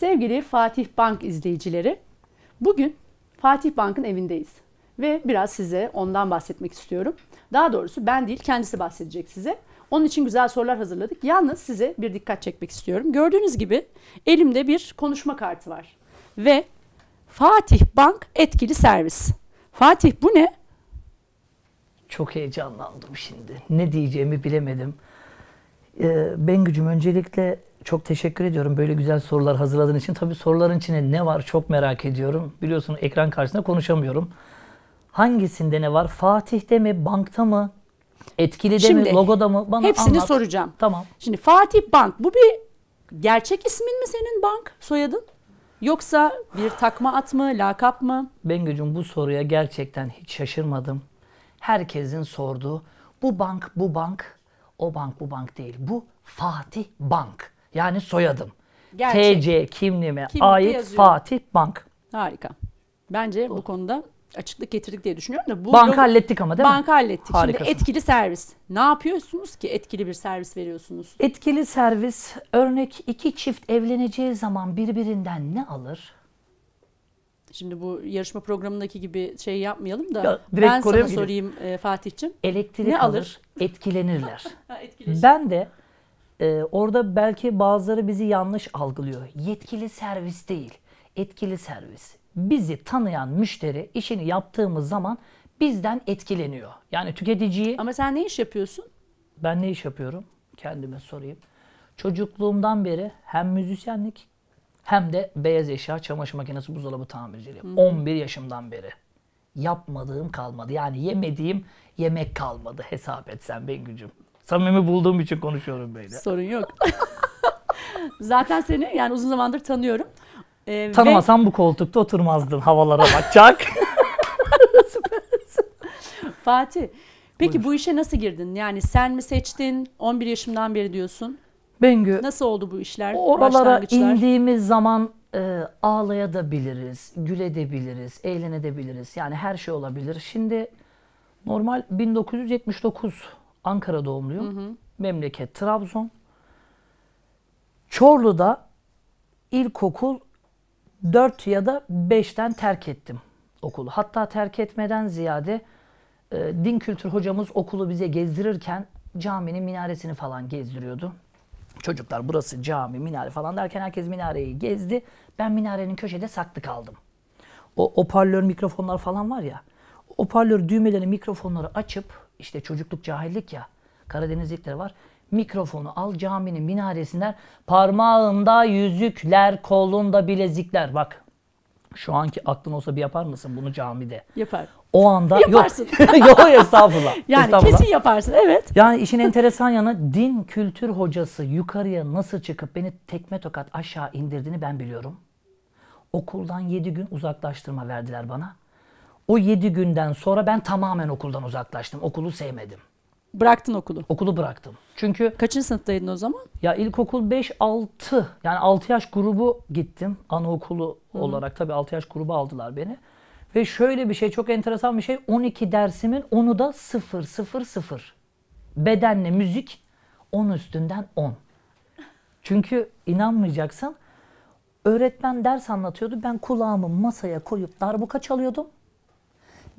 Sevgili Fatih Bank izleyicileri, bugün Fatih Bank'ın evindeyiz ve biraz size ondan bahsetmek istiyorum. Daha doğrusu ben değil, kendisi bahsedecek size. Onun için güzel sorular hazırladık. Yalnız size bir dikkat çekmek istiyorum. Gördüğünüz gibi elimde bir konuşma kartı var ve Fatih Bank etkili servis. Fatih bu ne? Çok heyecanlandım şimdi. Ne diyeceğimi bilemedim. Ee, ben gücüm öncelikle çok teşekkür ediyorum böyle güzel sorular hazırladığın için. Tabii soruların içine ne var çok merak ediyorum. Biliyorsun ekran karşısında konuşamıyorum. Hangisinde ne var? Fatih'te mi, bankta mı, etkilide Şimdi, mi, logoda mı? Bana hepsini anlat. soracağım. Tamam. Şimdi Fatih Bank bu bir gerçek ismin mi senin bank soyadın? Yoksa bir takma at mı, lakap mı? Bengücüm bu soruya gerçekten hiç şaşırmadım. Herkesin sorduğu bu bank bu bank, o bank bu bank değil. Bu Fatih Bank. Yani soyadım. Gerçek. TC kimliğime Kimlikte ait Fatih Bank. Harika. Bence bu konuda açıklık getirdik diye düşünüyorum da bu Banka hallettik ama değil banka mi? Banka hallettik. Harikasın. Şimdi etkili servis. Ne yapıyorsunuz ki etkili bir servis veriyorsunuz? Etkili servis örnek iki çift evleneceği zaman birbirinden ne alır? Şimdi bu yarışma programındaki gibi şey yapmayalım da Ya, direkt ben sana konuya sorayım e, Fatih'ciğim. Elektrik Ne alır? alır, etkilenirler. Ben de ee, orada belki bazıları bizi yanlış algılıyor. Yetkili servis değil, etkili servis. Bizi tanıyan müşteri işini yaptığımız zaman bizden etkileniyor. Yani tüketiciyi... Ama sen ne iş yapıyorsun? Ben ne iş yapıyorum? Kendime sorayım. Çocukluğumdan beri hem müzisyenlik hem de beyaz eşya, çamaşır makinesi, buzdolabı tamirciliği. Hı. 11 yaşımdan beri yapmadığım kalmadı. Yani yemediğim yemek kalmadı hesap etsen Bengücüm samimi bulduğum için konuşuyorum böyle. Sorun yok. Zaten seni yani uzun zamandır tanıyorum. Ee, Tanımasam ve... bu koltukta oturmazdın havalara bakacak. Fatih, peki Buyur. bu işe nasıl girdin? Yani sen mi seçtin? 11 yaşımdan beri diyorsun. Bengü. Nasıl oldu bu işler? Oralara indiğimiz zaman e, ağlaya da biliriz, güle de biliriz, eğlene de biliriz. Yani her şey olabilir. Şimdi normal 1979 Ankara doğumluyum. Hı hı. Memleket Trabzon. Çorlu'da ilkokul 4 ya da 5'ten terk ettim okulu. Hatta terk etmeden ziyade e, din kültür hocamız okulu bize gezdirirken caminin minaresini falan gezdiriyordu. Çocuklar burası cami, minare falan derken herkes minareyi gezdi. Ben minarenin köşede saklı kaldım. O hoparlör mikrofonlar falan var ya. Hoparlör düğmeleri mikrofonları açıp işte çocukluk cahillik ya. Karadenizlikler var. Mikrofonu al caminin minaresinden parmağında yüzükler, kolunda bilezikler. Bak şu anki aklın olsa bir yapar mısın bunu camide? Yapar. O anda yaparsın. Yok, yok estağfurullah. Yani estağfurullah. kesin yaparsın evet. Yani işin enteresan yanı din kültür hocası yukarıya nasıl çıkıp beni tekme tokat aşağı indirdiğini ben biliyorum. Okuldan 7 gün uzaklaştırma verdiler bana. O yedi günden sonra ben tamamen okuldan uzaklaştım. Okulu sevmedim. Bıraktın okulu. Okulu bıraktım. Çünkü... Kaçıncı sınıftaydın o zaman? Ya ilkokul 5-6. Yani 6 yaş grubu gittim. Anaokulu Hı. olarak tabii 6 yaş grubu aldılar beni. Ve şöyle bir şey çok enteresan bir şey. 12 dersimin onu da 0 0 0. Bedenle müzik 10 üstünden 10. Çünkü inanmayacaksın. Öğretmen ders anlatıyordu. Ben kulağımı masaya koyup darbuka çalıyordum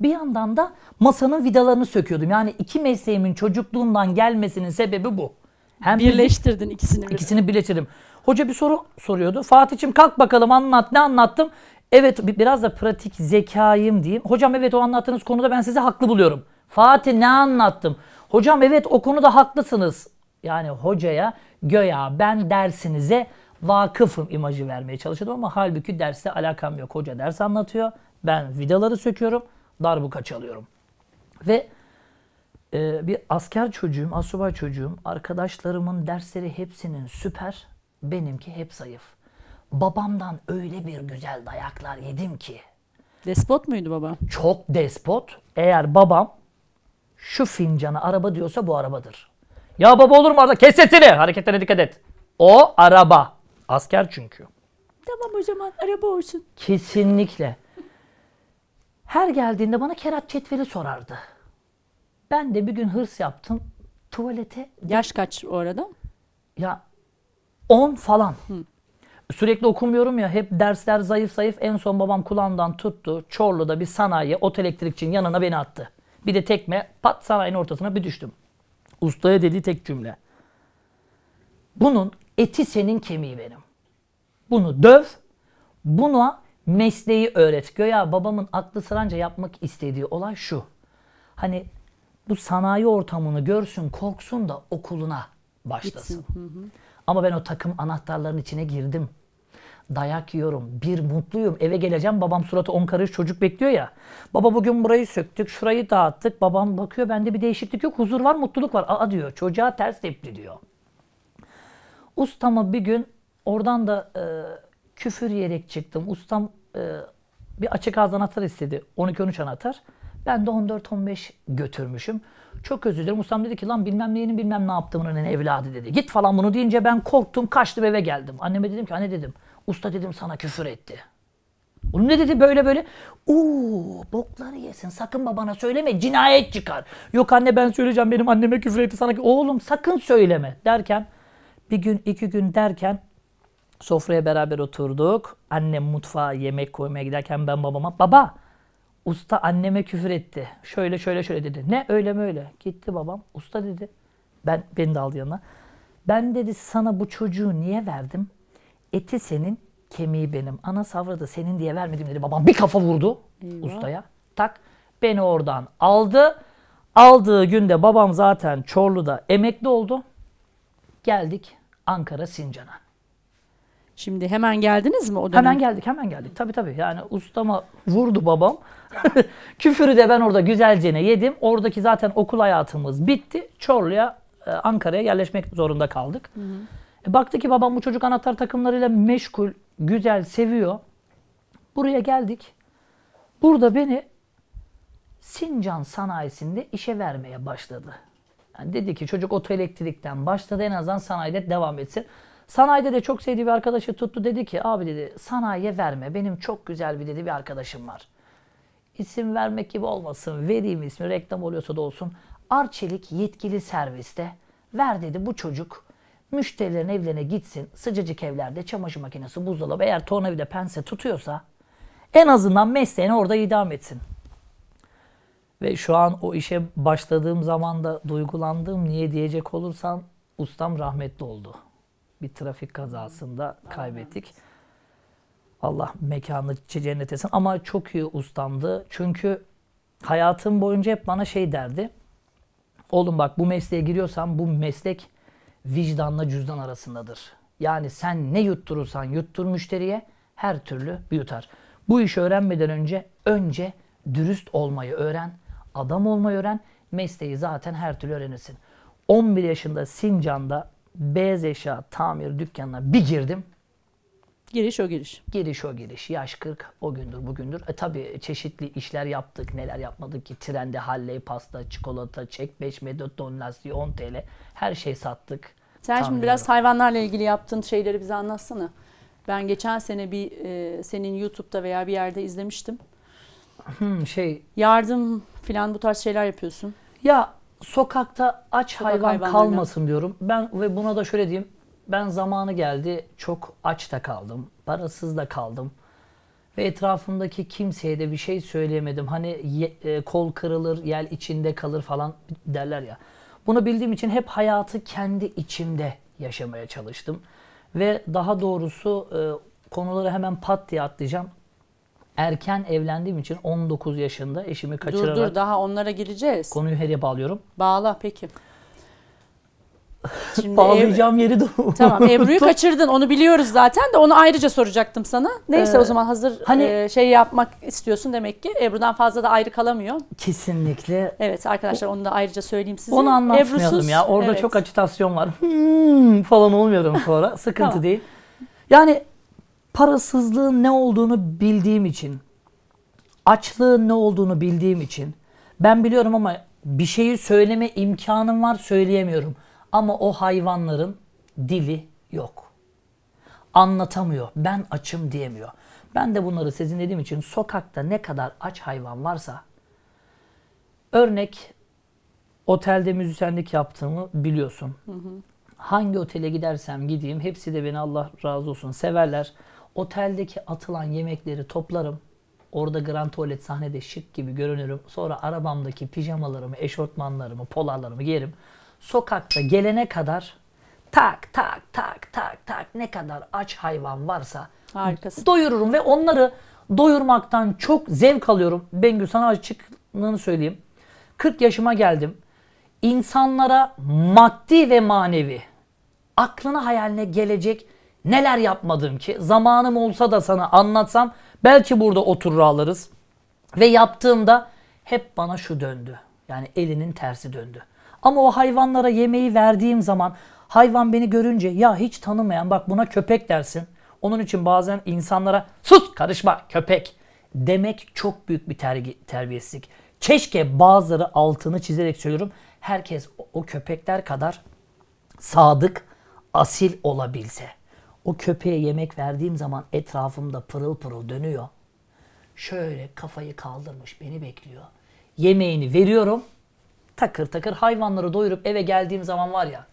bir yandan da masanın vidalarını söküyordum. Yani iki mesleğimin çocukluğundan gelmesinin sebebi bu. Hem Birleştirdin müzik, ikisini. Bir. İkisini birleştirdim. Hoca bir soru soruyordu. Fatih'im kalk bakalım anlat ne anlattım. Evet biraz da pratik zekayım diyeyim. Hocam evet o anlattığınız konuda ben sizi haklı buluyorum. Fatih ne anlattım? Hocam evet o konuda haklısınız. Yani hocaya göya ben dersinize vakıfım imajı vermeye çalışıyordum ama halbuki derste alakam yok. Hoca ders anlatıyor. Ben vidaları söküyorum darbuka çalıyorum. Ve e, bir asker çocuğum, asuba çocuğum, arkadaşlarımın dersleri hepsinin süper, benimki hep zayıf. Babamdan öyle bir güzel dayaklar yedim ki. Despot muydu baba? Çok despot. Eğer babam şu fincana araba diyorsa bu arabadır. Ya baba olur mu arada? Kes sesini. Hareketlerine dikkat et. O araba. Asker çünkü. Tamam o zaman araba olsun. Kesinlikle. Her geldiğinde bana kerat cetveli sorardı. Ben de bir gün hırs yaptım. Tuvalete... Yaş kaç o arada? Ya 10 falan. Hı. Sürekli okumuyorum ya hep dersler zayıf zayıf. En son babam kulağımdan tuttu. Çorlu'da bir sanayi ot elektrikçinin yanına beni attı. Bir de tekme pat sanayinin ortasına bir düştüm. Ustaya dedi tek cümle. Bunun eti senin kemiği benim. Bunu döv. Buna mesleği öğret. Göya babamın aklı sıranca yapmak istediği olay şu. Hani bu sanayi ortamını görsün, korksun da okuluna başlasın. Ama ben o takım anahtarların içine girdim. Dayak yiyorum. Bir mutluyum. Eve geleceğim. Babam suratı on karış çocuk bekliyor ya. Baba bugün burayı söktük. Şurayı dağıttık. Babam bakıyor. Bende bir değişiklik yok. Huzur var, mutluluk var. Aa diyor. Çocuğa ters tepki diyor. Ustama bir gün oradan da e, küfür yiyerek çıktım. Ustam e, bir açık ağızdan atar istedi. 12-13 anahtar. Ben de 14-15 götürmüşüm. Çok özür dilerim. Ustam dedi ki lan bilmem neyini bilmem ne yaptım onun evladı dedi. Git falan bunu deyince ben korktum kaçtım eve geldim. Anneme dedim ki anne dedim usta dedim sana küfür etti. Onun ne dedi böyle böyle? Uuu bokları yesin sakın babana söyleme cinayet çıkar. Yok anne ben söyleyeceğim benim anneme küfür etti sana. Oğlum sakın söyleme derken bir gün iki gün derken Sofraya beraber oturduk. Annem mutfağa yemek koymaya giderken ben babama baba usta anneme küfür etti. Şöyle şöyle şöyle dedi. Ne öyle mi öyle? Gitti babam. Usta dedi. Ben beni de aldı yanına. Ben dedi sana bu çocuğu niye verdim? Eti senin, kemiği benim. Ana savra da senin diye vermedim dedi. Babam bir kafa vurdu Eyvah. ustaya. Tak beni oradan aldı. Aldığı günde babam zaten Çorlu'da emekli oldu. Geldik Ankara Sincan'a. Şimdi hemen geldiniz mi o dönem? Hemen geldik, hemen geldik. Tabii tabii. Yani ustama vurdu babam. Küfürü de ben orada güzelce ne yedim. Oradaki zaten okul hayatımız bitti. Çorlu'ya, e, Ankara'ya yerleşmek zorunda kaldık. Hı hı. E, baktı ki babam bu çocuk anahtar takımlarıyla meşgul, güzel, seviyor. Buraya geldik. Burada beni Sincan sanayisinde işe vermeye başladı. Yani dedi ki çocuk otoelektrikten başladı en azından sanayide devam etsin. Sanayide de çok sevdiği bir arkadaşı tuttu dedi ki abi dedi sanayiye verme benim çok güzel bir dedi bir arkadaşım var. İsim vermek gibi olmasın vereyim ismi reklam oluyorsa da olsun. Arçelik yetkili serviste ver dedi bu çocuk müşterilerin evlerine gitsin sıcacık evlerde çamaşır makinesi buzdolabı eğer tornavida pense tutuyorsa en azından mesleğini orada idam etsin. Ve şu an o işe başladığım zaman da duygulandığım niye diyecek olursan ustam rahmetli oldu bir trafik kazasında kaybettik. Allah mekanı cennet etsin. Ama çok iyi ustamdı. Çünkü hayatım boyunca hep bana şey derdi. Oğlum bak bu mesleğe giriyorsan bu meslek vicdanla cüzdan arasındadır. Yani sen ne yutturursan yuttur müşteriye her türlü bir yutar. Bu işi öğrenmeden önce önce dürüst olmayı öğren, adam olmayı öğren, mesleği zaten her türlü öğrenirsin. 11 yaşında Sincan'da beyaz eşya tamir dükkanına bir girdim. Giriş o giriş. Giriş o giriş. Yaş 40 o gündür bugündür. E tabi çeşitli işler yaptık. Neler yapmadık ki? Trende halley pasta, çikolata, çek çekbeş, medoton, lastiği 10 TL. Her şey sattık. Sen şimdi biraz hayvanlarla ilgili yaptığın şeyleri bize anlatsana. Ben geçen sene bir e, senin YouTube'da veya bir yerde izlemiştim. Hmm, şey. Yardım filan bu tarz şeyler yapıyorsun. Ya sokakta aç Sokak hayvan kalmasın diyorum. Ben ve buna da şöyle diyeyim. Ben zamanı geldi çok aç da kaldım, parasız da kaldım. Ve etrafımdaki kimseye de bir şey söyleyemedim. Hani ye, e, kol kırılır, yel içinde kalır falan derler ya. Bunu bildiğim için hep hayatı kendi içimde yaşamaya çalıştım. Ve daha doğrusu e, konuları hemen pat diye atlayacağım erken evlendiğim için 19 yaşında eşimi kaçırarak... Dur dur daha onlara gireceğiz. Konuyu her bağlıyorum. Bağla peki. Şimdi Bağlayacağım ev... yeri de Tamam Ebru'yu kaçırdın onu biliyoruz zaten de onu ayrıca soracaktım sana. Neyse ee, o zaman hazır hani... e, şey yapmak istiyorsun demek ki Ebru'dan fazla da ayrı kalamıyor. Kesinlikle. Evet arkadaşlar onu da ayrıca söyleyeyim size. Onu anlatmayalım Ebrusuz, ya orada evet. çok agitasyon var hmm, falan olmuyorum sonra sıkıntı tamam. değil. Yani parasızlığın ne olduğunu bildiğim için, açlığın ne olduğunu bildiğim için ben biliyorum ama bir şeyi söyleme imkanım var söyleyemiyorum. Ama o hayvanların dili yok. Anlatamıyor. Ben açım diyemiyor. Ben de bunları sizin dediğim için sokakta ne kadar aç hayvan varsa örnek otelde müzisyenlik yaptığımı biliyorsun. Hı hı. Hangi otele gidersem gideyim hepsi de beni Allah razı olsun severler. Oteldeki atılan yemekleri toplarım. Orada grand tuvalet sahnede şık gibi görünürüm. Sonra arabamdaki pijamalarımı, eşortmanlarımı, polarlarımı giyerim. Sokakta gelene kadar tak tak tak tak tak ne kadar aç hayvan varsa Harikasın. doyururum ve onları doyurmaktan çok zevk alıyorum. Bengü sana açıklığını söyleyeyim. 40 yaşıma geldim. İnsanlara maddi ve manevi aklına hayaline gelecek Neler yapmadım ki? Zamanım olsa da sana anlatsam belki burada oturur alırız. Ve yaptığımda hep bana şu döndü. Yani elinin tersi döndü. Ama o hayvanlara yemeği verdiğim zaman hayvan beni görünce ya hiç tanımayan bak buna köpek dersin. Onun için bazen insanlara sus karışma köpek demek çok büyük bir ter- terbiyesizlik. Keşke bazıları altını çizerek söylüyorum. Herkes o, o köpekler kadar sadık, asil olabilse. O köpeğe yemek verdiğim zaman etrafımda pırıl pırıl dönüyor. Şöyle kafayı kaldırmış beni bekliyor. Yemeğini veriyorum. Takır takır hayvanları doyurup eve geldiğim zaman var ya.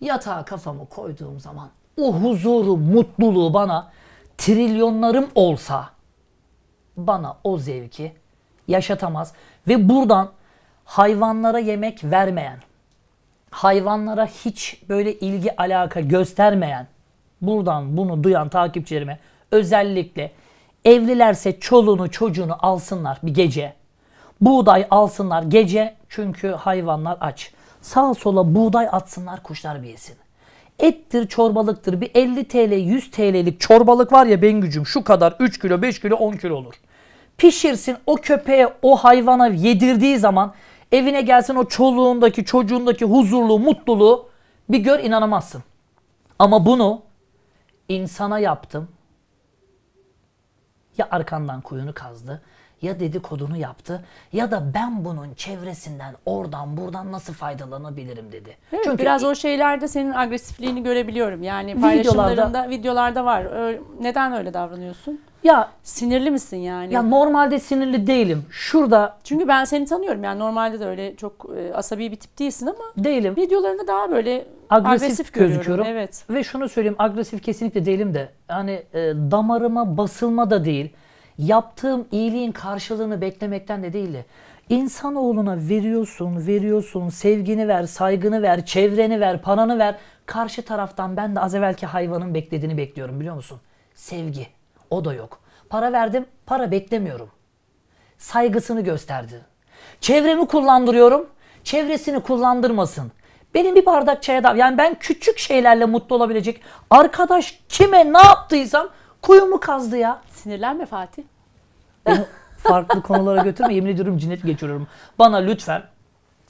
Yatağa kafamı koyduğum zaman o huzuru, mutluluğu bana trilyonlarım olsa bana o zevki yaşatamaz. Ve buradan hayvanlara yemek vermeyen, hayvanlara hiç böyle ilgi alaka göstermeyen Buradan bunu duyan takipçilerime özellikle evlilerse çoluğunu çocuğunu alsınlar bir gece. Buğday alsınlar gece çünkü hayvanlar aç. Sağa sola buğday atsınlar kuşlar bir yesin. Ettir çorbalıktır bir 50 TL 100 TL'lik çorbalık var ya ben gücüm şu kadar 3 kilo 5 kilo 10 kilo olur. Pişirsin o köpeğe o hayvana yedirdiği zaman evine gelsin o çoluğundaki çocuğundaki huzurlu mutluluğu bir gör inanamazsın. Ama bunu insana yaptım. Ya arkandan kuyunu kazdı ya dedikodunu yaptı ya da ben bunun çevresinden oradan buradan nasıl faydalanabilirim dedi. Evet, Çünkü biraz o şeylerde senin agresifliğini görebiliyorum. Yani paylaşımlarında videolarda, videolarda var. neden öyle davranıyorsun? Ya sinirli misin yani? Ya normalde sinirli değilim. Şurada çünkü ben seni tanıyorum yani normalde de öyle çok e, asabi bir tip değilsin ama değilim. Videolarında daha böyle agresif, agresif gözüküyorum. Evet. Ve şunu söyleyeyim agresif kesinlikle değilim de Yani e, damarıma basılma da değil yaptığım iyiliğin karşılığını beklemekten de değil de insanoğluna veriyorsun, veriyorsun, sevgini ver, saygını ver, çevreni ver, paranı ver. Karşı taraftan ben de az evvelki hayvanın beklediğini bekliyorum biliyor musun? Sevgi. O da yok. Para verdim, para beklemiyorum. Saygısını gösterdi. Çevremi kullandırıyorum, çevresini kullandırmasın. Benim bir bardak çaya da yani ben küçük şeylerle mutlu olabilecek arkadaş kime ne yaptıysam Kuyumu kazdı ya. Sinirler mi Fatih. Beni farklı konulara götürme. Yemin ediyorum cinnet geçiriyorum. Bana lütfen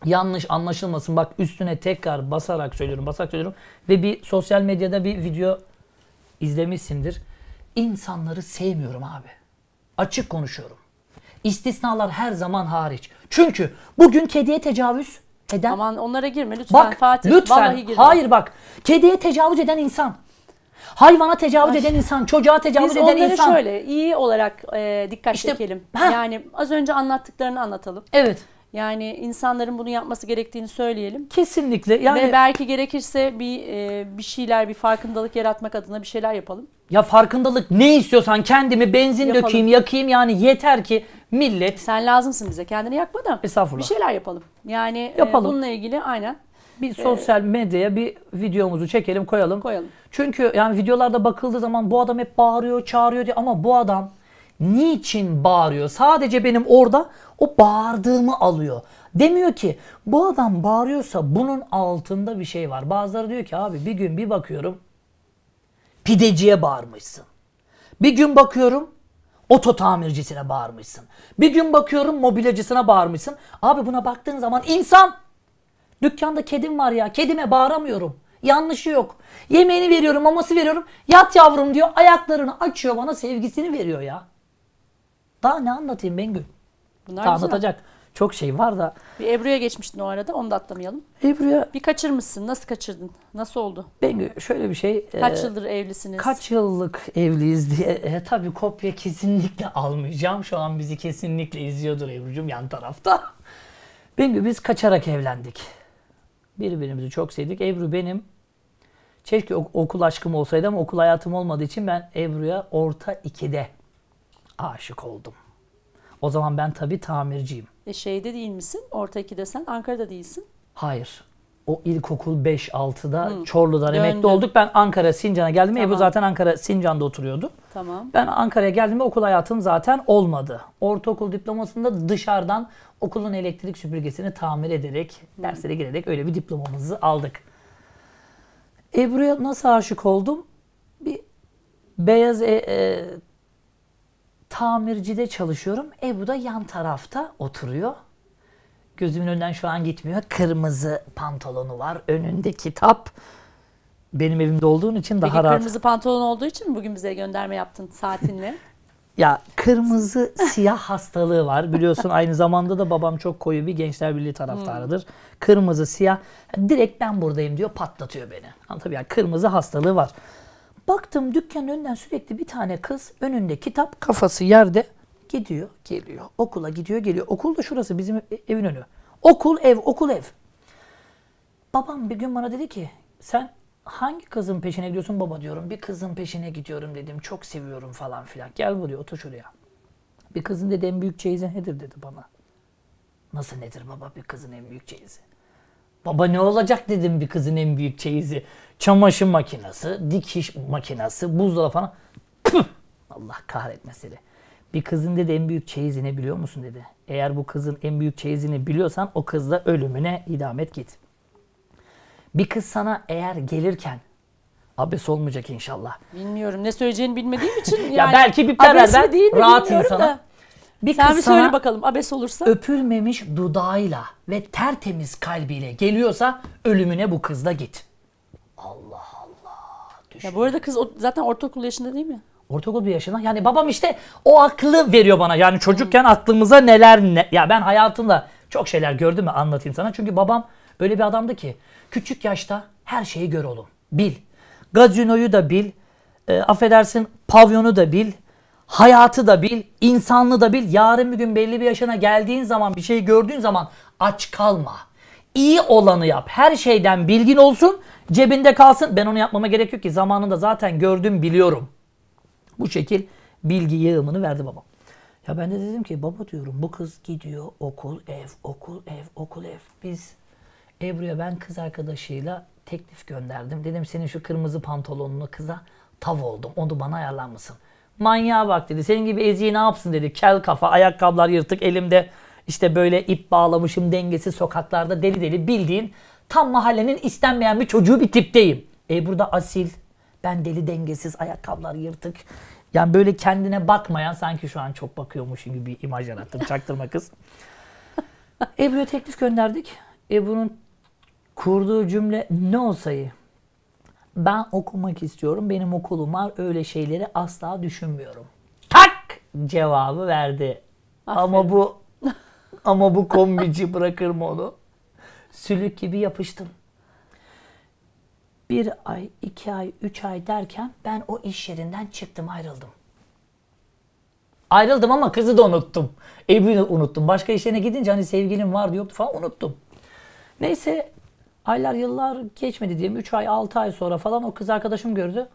yanlış anlaşılmasın. Bak üstüne tekrar basarak söylüyorum, basarak söylüyorum. Ve bir sosyal medyada bir video izlemişsindir. İnsanları sevmiyorum abi. Açık konuşuyorum. İstisnalar her zaman hariç. Çünkü bugün kediye tecavüz eden... Aman onlara girme lütfen bak, Fatih. Lütfen. Vallahi girme. Hayır bak. Kediye tecavüz eden insan. Hayvana tecavüz Ay. eden insan, çocuğa tecavüz Biz eden onları insan. şöyle iyi olarak e, dikkat işte, çekelim. Ha. Yani az önce anlattıklarını anlatalım. Evet. Yani insanların bunu yapması gerektiğini söyleyelim. Kesinlikle. Yani ve belki gerekirse bir e, bir şeyler bir farkındalık yaratmak adına bir şeyler yapalım. Ya farkındalık ne istiyorsan kendimi benzin yapalım. dökeyim, yakayım yani yeter ki millet. Sen lazımsın bize. Kendini yakma da. Bir şeyler yapalım. Yani e, yapalım. E, bununla ilgili aynen bir ee, sosyal medyaya bir videomuzu çekelim koyalım. Koyalım. Çünkü yani videolarda bakıldığı zaman bu adam hep bağırıyor, çağırıyor diye ama bu adam niçin bağırıyor? Sadece benim orada o bağırdığımı alıyor. Demiyor ki bu adam bağırıyorsa bunun altında bir şey var. Bazıları diyor ki abi bir gün bir bakıyorum pideciye bağırmışsın. Bir gün bakıyorum oto tamircisine bağırmışsın. Bir gün bakıyorum mobilyacısına bağırmışsın. Abi buna baktığın zaman insan Dükkanda kedim var ya. Kedime bağıramıyorum. Yanlışı yok. Yemeğini veriyorum, maması veriyorum. Yat yavrum diyor. Ayaklarını açıyor bana sevgisini veriyor ya. Daha ne anlatayım Bengü Bunlar Daha anlatacak çok şey var da. Bir Ebru'ya geçmiştin o arada. Onu da atlamayalım. Ebru'ya... Bir kaçırmışsın. Nasıl kaçırdın? Nasıl oldu? Bengü şöyle bir şey. E, kaç e, yıldır evlisiniz? Kaç yıllık evliyiz diye. E, tabii kopya kesinlikle almayacağım. Şu an bizi kesinlikle izliyordur Ebru'cum yan tarafta. Bengü biz kaçarak evlendik. Birbirimizi çok sevdik. Ebru benim. Keşke okul aşkım olsaydı ama okul hayatım olmadığı için ben Ebru'ya orta ikide aşık oldum. O zaman ben tabii tamirciyim. E şeyde değil misin? Orta ikide sen Ankara'da değilsin. Hayır. O ilkokul 5-6'da Çorlu'dan Döndüm. emekli olduk. Ben Ankara Sincan'a geldim. Tamam. Ebru zaten Ankara Sincan'da oturuyordu. Tamam. Ben Ankara'ya geldiğimde okul hayatım zaten olmadı. Ortaokul diplomasında dışarıdan okulun elektrik süpürgesini tamir ederek, Hı. Hmm. derslere girerek öyle bir diplomamızı aldık. Ebru'ya nasıl aşık oldum? Bir beyaz e, e, tamircide çalışıyorum. Ebru da yan tarafta oturuyor. Gözümün önünden şu an gitmiyor. Kırmızı pantolonu var. Önünde kitap benim evimde olduğun için daha Peki, rahat. kırmızı pantolon olduğu için mi bugün bize gönderme yaptın saatinle? ya kırmızı siyah hastalığı var. Biliyorsun aynı zamanda da babam çok koyu bir Gençler Birliği taraftarıdır. Hmm. Kırmızı siyah direkt ben buradayım diyor patlatıyor beni. Ama tabii ya yani kırmızı hastalığı var. Baktım dükkanın önünden sürekli bir tane kız önünde kitap kafası yerde gidiyor geliyor. Okula gidiyor geliyor. Okul da şurası bizim e, evin önü. Okul ev okul ev. Babam bir gün bana dedi ki sen hangi kızın peşine gidiyorsun baba diyorum. Bir kızın peşine gidiyorum dedim. Çok seviyorum falan filan. Gel buraya otur şuraya. Bir kızın dedi en büyük çeyizi nedir dedi bana. Nasıl nedir baba bir kızın en büyük çeyizi? Baba ne olacak dedim bir kızın en büyük çeyizi. Çamaşır makinesi, dikiş makinesi, buzdolabı falan. Püh! Allah kahretmesin. Bir kızın dedi en büyük ne biliyor musun dedi. Eğer bu kızın en büyük çeyizini biliyorsan o kızla ölümüne idamet git. Bir kız sana eğer gelirken abes olmayacak inşallah. Bilmiyorum ne söyleyeceğini bilmediğim için yani. ya belki bir karar ben değil rahat insana. Da. Bir Sen kız bir söyle bakalım abes olursa. Öpülmemiş dudağıyla ve tertemiz kalbiyle geliyorsa ölümüne bu kızla git. Allah Allah. Düşün. Ya bu arada kız zaten ortaokul yaşında değil mi? Ortaokul bir yaşına. Yani babam işte o aklı veriyor bana. Yani çocukken hmm. aklımıza neler ne. Ya ben hayatımda çok şeyler gördüm mü anlatayım sana. Çünkü babam Böyle bir adamdı ki küçük yaşta her şeyi gör oğlum. Bil. Gazinoyu da bil. E, affedersin pavyonu da bil. Hayatı da bil, insanlığı da bil. Yarın bir gün belli bir yaşına geldiğin zaman, bir şeyi gördüğün zaman aç kalma. İyi olanı yap. Her şeyden bilgin olsun, cebinde kalsın. Ben onu yapmama gerek yok ki. Zamanında zaten gördüm, biliyorum. Bu şekil bilgi yığımını verdi babam. Ya ben de dedim ki baba diyorum bu kız gidiyor okul ev okul ev okul ev. Biz Ebru'ya ben kız arkadaşıyla teklif gönderdim. Dedim senin şu kırmızı pantolonunu kıza tav oldum. Onu bana ayarlar mısın? Manyağa bak dedi. Senin gibi eziği ne yapsın dedi. Kel kafa, ayakkabılar yırtık, elimde işte böyle ip bağlamışım dengesi sokaklarda deli deli bildiğin tam mahallenin istenmeyen bir çocuğu bir tipteyim. Ebru burada asil. Ben deli dengesiz, ayakkabılar yırtık. Yani böyle kendine bakmayan sanki şu an çok bakıyormuş gibi bir imaj yarattım. Çaktırma kız. Ebru'ya teklif gönderdik. Ebru'nun Kurduğu cümle ne olsayı? Ben okumak istiyorum. Benim okulum var. Öyle şeyleri asla düşünmüyorum. Tak cevabı verdi. Aferin. Ama bu ama bu kombici bırakır mı onu? Sülük gibi yapıştım. Bir ay, iki ay, üç ay derken ben o iş yerinden çıktım, ayrıldım. Ayrıldım ama kızı da unuttum. Evi unuttum. Başka işlerine gidince hani sevgilim vardı yoktu falan unuttum. Neyse Aylar yıllar geçmedi diyelim. 3 ay 6 ay sonra falan o kız arkadaşım gördü.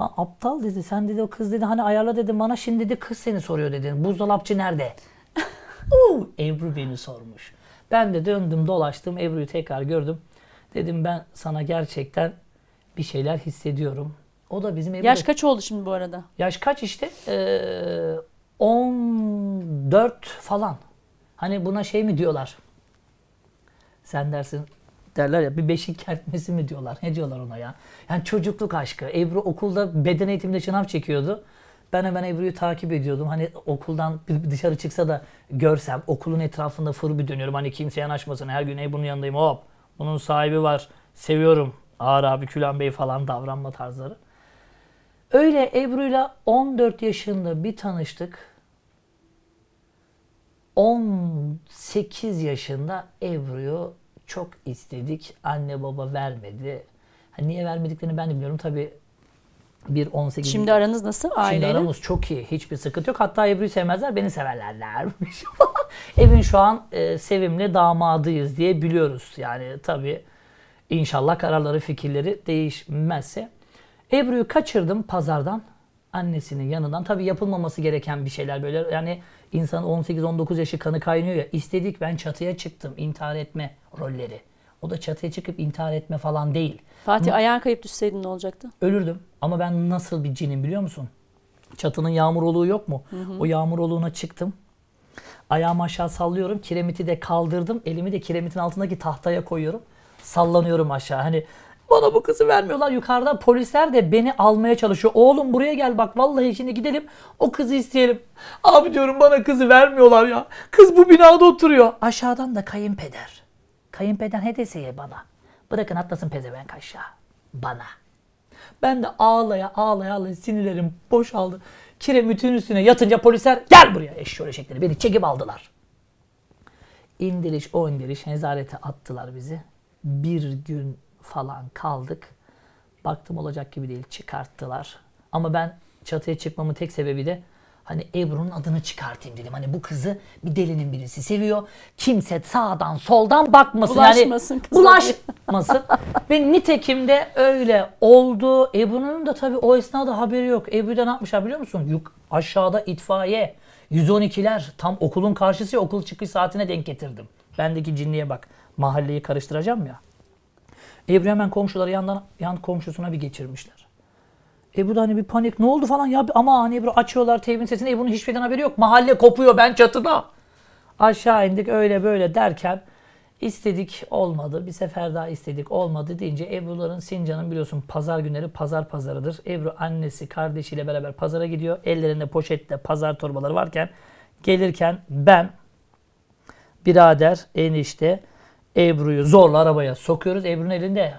Lan aptal dedi sen dedi o kız dedi hani ayarla dedi bana şimdi dedi kız seni soruyor dedi. Buzdolapçı nerede? Uuu Ebru beni sormuş. Ben de döndüm dolaştım Ebru'yu tekrar gördüm. Dedim ben sana gerçekten bir şeyler hissediyorum. O da bizim Ebru. Yaş kaç oldu şimdi bu arada? Yaş kaç işte? Ee, 14 falan. Hani buna şey mi diyorlar? Sen dersin derler ya bir beşik kertmesi mi diyorlar. Ne diyorlar ona ya? Yani çocukluk aşkı. Ebru okulda beden eğitiminde şınav çekiyordu. Ben hemen Ebru'yu takip ediyordum. Hani okuldan dışarı çıksa da görsem okulun etrafında fır bir dönüyorum. Hani kimse yanaşmasın. Her gün Ebru'nun yanındayım. Hop bunun sahibi var. Seviyorum. Ağır abi Külan Bey falan davranma tarzları. Öyle Ebru'yla 14 yaşında bir tanıştık. 18 yaşında Ebru'yu çok istedik. Anne baba vermedi. Hani niye vermediklerini ben de bilmiyorum. Tabii bir 18 Şimdi aranız nasıl aileyle? Şimdi aramız çok iyi. Hiçbir sıkıntı yok. Hatta Ebru'yu sevmezler. Beni severler Evin şu an e, sevimli damadıyız diye biliyoruz. Yani tabii inşallah kararları, fikirleri değişmezse. Ebru'yu kaçırdım pazardan. Annesinin yanından. Tabii yapılmaması gereken bir şeyler böyle. Yani İnsan 18-19 yaşı kanı kaynıyor ya. İstedik ben çatıya çıktım intihar etme rolleri. O da çatıya çıkıp intihar etme falan değil. Fatih Hı? kayıp düşseydin ne olacaktı? Ölürdüm. Ama ben nasıl bir cinim biliyor musun? Çatının yağmur oluğu yok mu? Hı hı. O yağmur oluğuna çıktım. Ayağımı aşağı sallıyorum. Kiremiti de kaldırdım. Elimi de kiremitin altındaki tahtaya koyuyorum. Sallanıyorum aşağı. Hani bana bu kızı vermiyorlar. Yukarıdan polisler de beni almaya çalışıyor. Oğlum buraya gel bak vallahi şimdi gidelim o kızı isteyelim. Abi diyorum bana kızı vermiyorlar ya. Kız bu binada oturuyor. Aşağıdan da kayınpeder. Kayınpeder he deseye bana. Bırakın atlasın pezevenk aşağı. Bana. Ben de ağlaya ağlaya ağlaya sinirlerim boşaldı. Kiremit'in üstüne yatınca polisler gel buraya eşşoğlu eşekleri beni çekip aldılar. İndiriş o indiriş nezarete attılar bizi. Bir gün falan kaldık. Baktım olacak gibi değil çıkarttılar. Ama ben çatıya çıkmamın tek sebebi de hani Ebru'nun adını çıkartayım dedim. Hani bu kızı bir delinin birisi seviyor. Kimse sağdan soldan bakmasın. Bulaşmasın yani, kızı. Bulaşmasın. Ve nitekim de öyle oldu. Ebru'nun da tabii o esnada haberi yok. Ebru'da ne yapmışlar biliyor musun? Yuk, aşağıda itfaiye. 112'ler tam okulun karşısı ya, okul çıkış saatine denk getirdim. Bendeki cinliğe bak. Mahalleyi karıştıracağım ya. Ebru hemen komşuları yandan, yan komşusuna bir geçirmişler. Ebru da hani bir panik ne oldu falan ya ama hani Ebru açıyorlar teybin sesini Ebru'nun hiçbirden haberi yok. Mahalle kopuyor ben çatıda. Aşağı indik öyle böyle derken istedik olmadı. Bir sefer daha istedik olmadı deyince Ebru'ların Sincan'ın biliyorsun pazar günleri pazar pazarıdır. Ebru annesi kardeşiyle beraber pazara gidiyor. Ellerinde poşette pazar torbaları varken gelirken ben birader enişte Ebru'yu zorla arabaya sokuyoruz. Ebru'nun elinde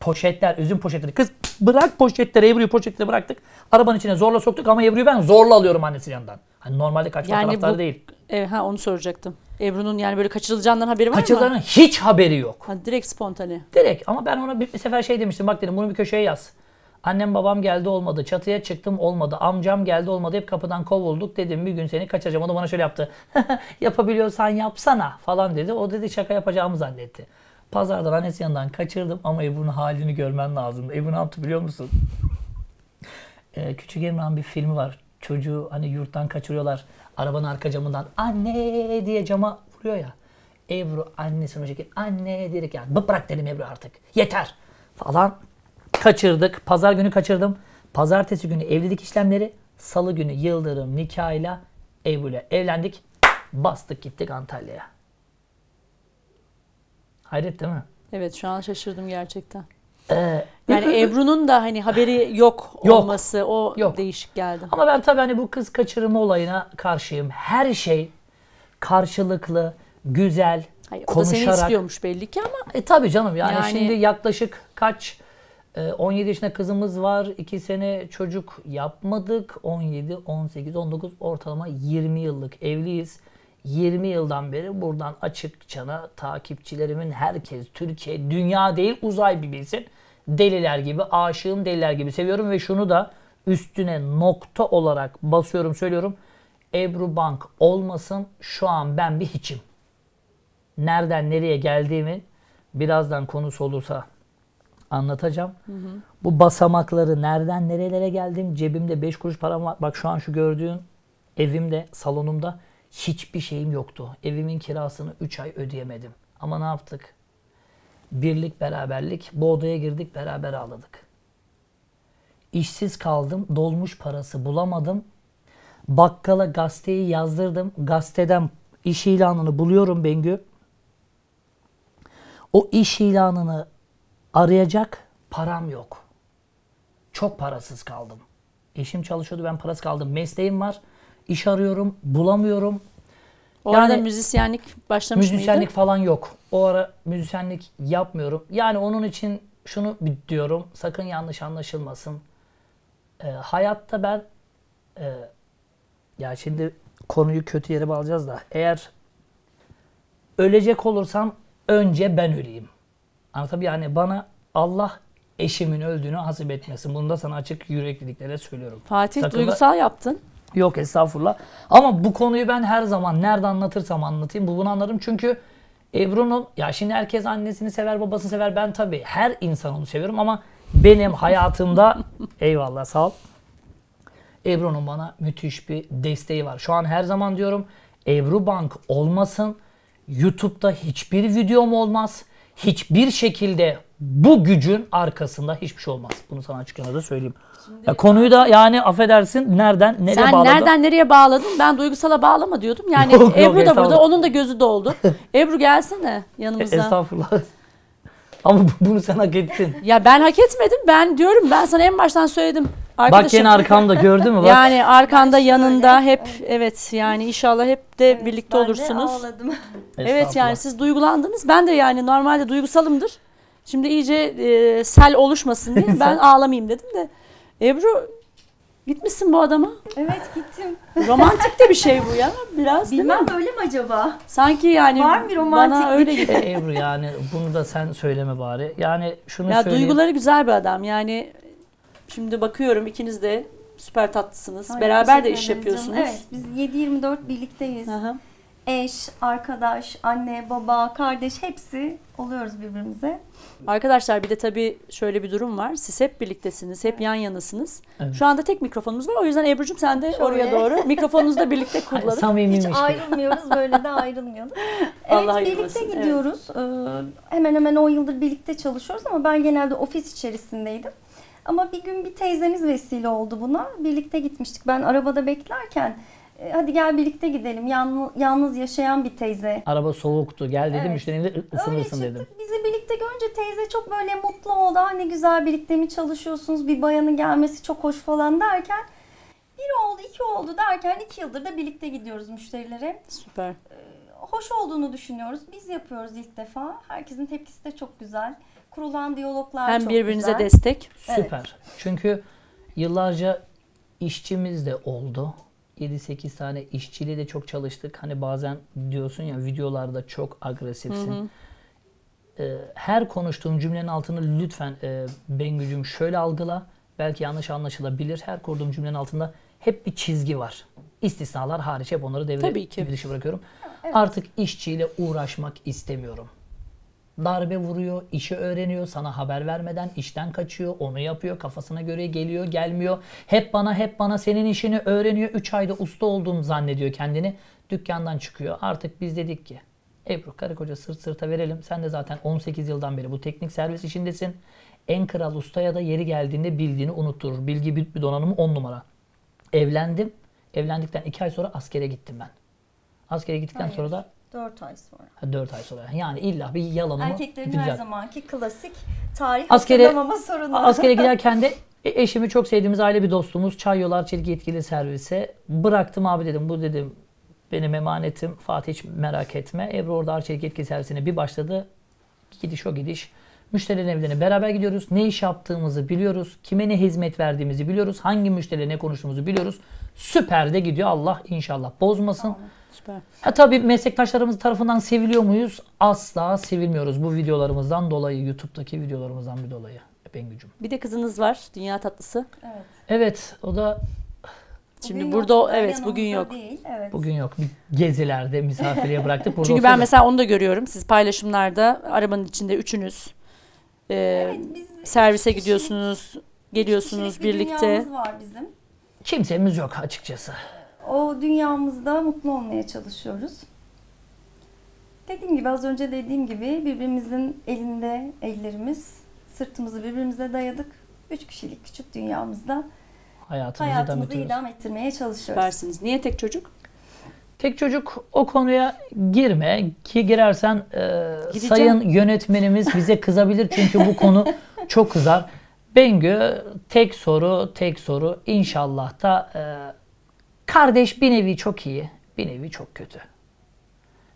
poşetler, üzüm poşetleri. Kız bırak poşetleri, Ebru'yu poşetleri bıraktık. Arabanın içine zorla soktuk ama Ebru'yu ben zorla alıyorum annesinin yanından. Hani normalde kaçma yani taraftarı bu, değil. E, ha onu soracaktım. Ebru'nun yani böyle kaçırılacağından haberi var Kaçırılanın mı? hiç haberi yok. Ha, direkt spontane. Direkt ama ben ona bir, bir sefer şey demiştim. Bak dedim bunu bir köşeye yaz. Annem babam geldi olmadı. Çatıya çıktım olmadı. Amcam geldi olmadı. Hep kapıdan kovulduk. Dedim bir gün seni kaçacağım. O da bana şöyle yaptı. Yapabiliyorsan yapsana falan dedi. O dedi şaka yapacağımı zannetti. Pazardan annesi yanından kaçırdım ama Ebru'nun halini görmen lazım. Ebru ne yaptı biliyor musun? ee, Küçük Emrah'ın bir filmi var. Çocuğu hani yurttan kaçırıyorlar. Arabanın arka camından anne diye cama vuruyor ya. Ebru annesine o şekilde anne diyerek ya. bırak dedim Ebru artık. Yeter falan kaçırdık. Pazar günü kaçırdım. Pazartesi günü evlilik işlemleri. Salı günü Yıldırım nikahıyla Ebru'yla evlendik. Bastık gittik Antalya'ya. Hayret değil mi? Evet şu an şaşırdım gerçekten. Ee, yani Ebru'nun da hani haberi yok, yok olması o yok. değişik geldi. Ama ben tabii hani bu kız kaçırma olayına karşıyım. Her şey karşılıklı, güzel, Hayır, konuşarak. O da seni istiyormuş belli ki ama. E tabii canım yani, yani şimdi yaklaşık kaç 17 ee, yaşında kızımız var. 2 sene çocuk yapmadık. 17, 18, 19 ortalama 20 yıllık evliyiz. 20 yıldan beri buradan açıkçana takipçilerimin herkes Türkiye, dünya değil uzay bir bilsin. Deliler gibi, aşığım deliler gibi seviyorum ve şunu da üstüne nokta olarak basıyorum söylüyorum. Ebru Bank olmasın şu an ben bir hiçim. Nereden nereye geldiğimin birazdan konusu olursa anlatacağım. Hı hı. Bu basamakları nereden nerelere geldim? Cebimde 5 kuruş param var. Bak şu an şu gördüğün evimde, salonumda hiçbir şeyim yoktu. Evimin kirasını 3 ay ödeyemedim. Ama ne yaptık? Birlik, beraberlik. Bu odaya girdik, beraber ağladık. İşsiz kaldım, dolmuş parası bulamadım. Bakkala gazeteyi yazdırdım. Gazeteden iş ilanını buluyorum Bengü. O iş ilanını Arayacak param yok. Çok parasız kaldım. Eşim çalışıyordu ben parasız kaldım. Mesleğim var. İş arıyorum. Bulamıyorum. O yani, arada müzisyenlik başlamış Müzisyenlik mıydı? falan yok. O ara müzisyenlik yapmıyorum. Yani onun için şunu diyorum. Sakın yanlış anlaşılmasın. Ee, hayatta ben e, ya şimdi konuyu kötü yere bağlayacağız da eğer ölecek olursam önce ben öleyim. Anlatabiliyor yani bana Allah eşimin öldüğünü hasip etmesin. Bunu da sana açık yüreklilikle söylüyorum. Fatih Sakın duygusal da... yaptın. Yok estağfurullah. Ama bu konuyu ben her zaman nerede anlatırsam anlatayım bunu anlarım. Çünkü Ebru'nun ya şimdi herkes annesini sever babasını sever. Ben tabii her insan onu seviyorum ama benim hayatımda eyvallah sağ ol. Ebru'nun bana müthiş bir desteği var. Şu an her zaman diyorum Ebru Bank olmasın. YouTube'da hiçbir videom olmaz hiçbir şekilde bu gücün arkasında hiçbir şey olmaz. Bunu sana da söyleyeyim. Şimdi ya konuyu da yani affedersin nereden nereye bağladın? Sen nereden nereye bağladın? Ben duygusala bağlama diyordum. Yani yok, yok, Ebru da burada onun da gözü doldu. Ebru gelsene yanımıza. Estağfurullah. Ama bunu sen hak ettin. Ya ben hak etmedim. Ben diyorum ben sana en baştan söyledim. Arkadaşım. Bak yine arkamda gördün mü? Bak. Yani arkanda yanında hep evet yani inşallah hep de evet, birlikte ben olursunuz. De ağladım. evet yani siz duygulandınız. Ben de yani normalde duygusalımdır. Şimdi iyice e, sel oluşmasın diye ben ağlamayayım dedim de. Ebru gitmişsin bu adama. Evet gittim. Romantik de bir şey bu ya biraz Bilmem değil mi? öyle mi acaba? Sanki yani Var mı romantik bana öyle şey? gibi. E, Ebru yani bunu da sen söyleme bari. Yani şunu ya söyleyeyim. Duyguları güzel bir adam yani Şimdi bakıyorum ikiniz de süper tatlısınız. Öyle Beraber de iş yapıyorsunuz. Evet biz 7-24 birlikteyiz. Aha. Eş, arkadaş, anne, baba, kardeş hepsi oluyoruz birbirimize. Arkadaşlar bir de tabii şöyle bir durum var. Siz hep birliktesiniz, hep evet. yan yanasınız. Evet. Şu anda tek mikrofonumuz var. O yüzden Ebru'cum sen de şöyle. oraya doğru mikrofonunuzu da birlikte kullanın. Samimiymiş Hiç ayrılmıyoruz, böyle de ayrılmıyoruz. evet Allah birlikte gidiyoruz. Evet. Ee, hemen hemen 10 yıldır birlikte çalışıyoruz ama ben genelde ofis içerisindeydim. Ama bir gün bir teyzemiz vesile oldu buna. Birlikte gitmiştik. Ben arabada beklerken e, hadi gel birlikte gidelim. Yalnız, yaşayan bir teyze. Araba soğuktu. Gel dedim evet. müşteriyle ısınırsın Öyle dedim. Bizi birlikte görünce teyze çok böyle mutlu oldu. Ah ne güzel birlikte mi çalışıyorsunuz? Bir bayanın gelmesi çok hoş falan derken bir oldu, iki oldu derken iki yıldır da birlikte gidiyoruz müşterilere. Süper. Ee, hoş olduğunu düşünüyoruz. Biz yapıyoruz ilk defa. Herkesin tepkisi de çok güzel kurulan diyaloglar Hem çok birbirinize güzel. destek. Süper. Evet. Çünkü yıllarca işçimiz de oldu. 7-8 tane işçili de çok çalıştık. Hani bazen diyorsun ya videolarda çok agresifsin. Hı hı. Ee, her konuştuğum cümlenin altını lütfen e, Bengücüm şöyle algıla. Belki yanlış anlaşılabilir. Her kurduğum cümlenin altında hep bir çizgi var. İstisnalar hariç hep onları devre dışı bırakıyorum. Evet. Artık işçiyle uğraşmak istemiyorum darbe vuruyor, işi öğreniyor, sana haber vermeden işten kaçıyor, onu yapıyor, kafasına göre geliyor, gelmiyor. Hep bana, hep bana senin işini öğreniyor. 3 ayda usta olduğum zannediyor kendini. Dükkandan çıkıyor. Artık biz dedik ki Ebru karı sırt sırta verelim. Sen de zaten 18 yıldan beri bu teknik servis işindesin. En kral ustaya da yeri geldiğinde bildiğini unutturur. Bilgi bir donanımı 10 numara. Evlendim. Evlendikten 2 ay sonra askere gittim ben. Askere gittikten Hayır. sonra da 4 ay sonra. Ha, 4 ay sonra. Yani illa bir yalan mı? Erkeklerin gidecek. her zamanki klasik tarih askere, hatırlamama sorunu. Askere giderken de e, eşimi çok sevdiğimiz aile bir dostumuz çay Çayyolar Çelik yetkili servise bıraktım abi dedim. Bu dedim benim emanetim Fatih hiç merak etme. Ebru orada Arçelik yetkili servisine bir başladı. Gidiş o gidiş. Müşterilerin evlerine beraber gidiyoruz. Ne iş yaptığımızı biliyoruz. Kime ne hizmet verdiğimizi biliyoruz. Hangi müşteriyle ne konuştuğumuzu biliyoruz. Süper de gidiyor. Allah inşallah bozmasın. Tamam. Süper. Ha, tabii meslektaşlarımız tarafından seviliyor muyuz? Asla sevilmiyoruz bu videolarımızdan dolayı, YouTube'daki videolarımızdan bir dolayı. Bengücüm. Bir de kızınız var, Dünya Tatlısı. Evet. Evet, o da Şimdi bugün burada yok, evet bugün yok. Değil, evet. Bugün yok. Bir gezilerde misafirliğe bıraktık. Çünkü ben mesela onu da görüyorum. Siz paylaşımlarda arabanın içinde üçünüz e, evet, biz servise kişilik, gidiyorsunuz, geliyorsunuz birlikte. Bir var bizim. Kimsemiz yok açıkçası o dünyamızda mutlu olmaya çalışıyoruz. Dediğim gibi az önce dediğim gibi birbirimizin elinde ellerimiz, sırtımızı birbirimize dayadık. Üç kişilik küçük dünyamızda hayatımızı, hayatımızı idam, ettirmeye çalışıyoruz. Versiniz. Niye tek çocuk? Tek çocuk o konuya girme ki girersen e, sayın yönetmenimiz bize kızabilir çünkü bu konu çok kızar. Bengü tek soru tek soru inşallah da e, Kardeş bir nevi çok iyi, bir nevi çok kötü.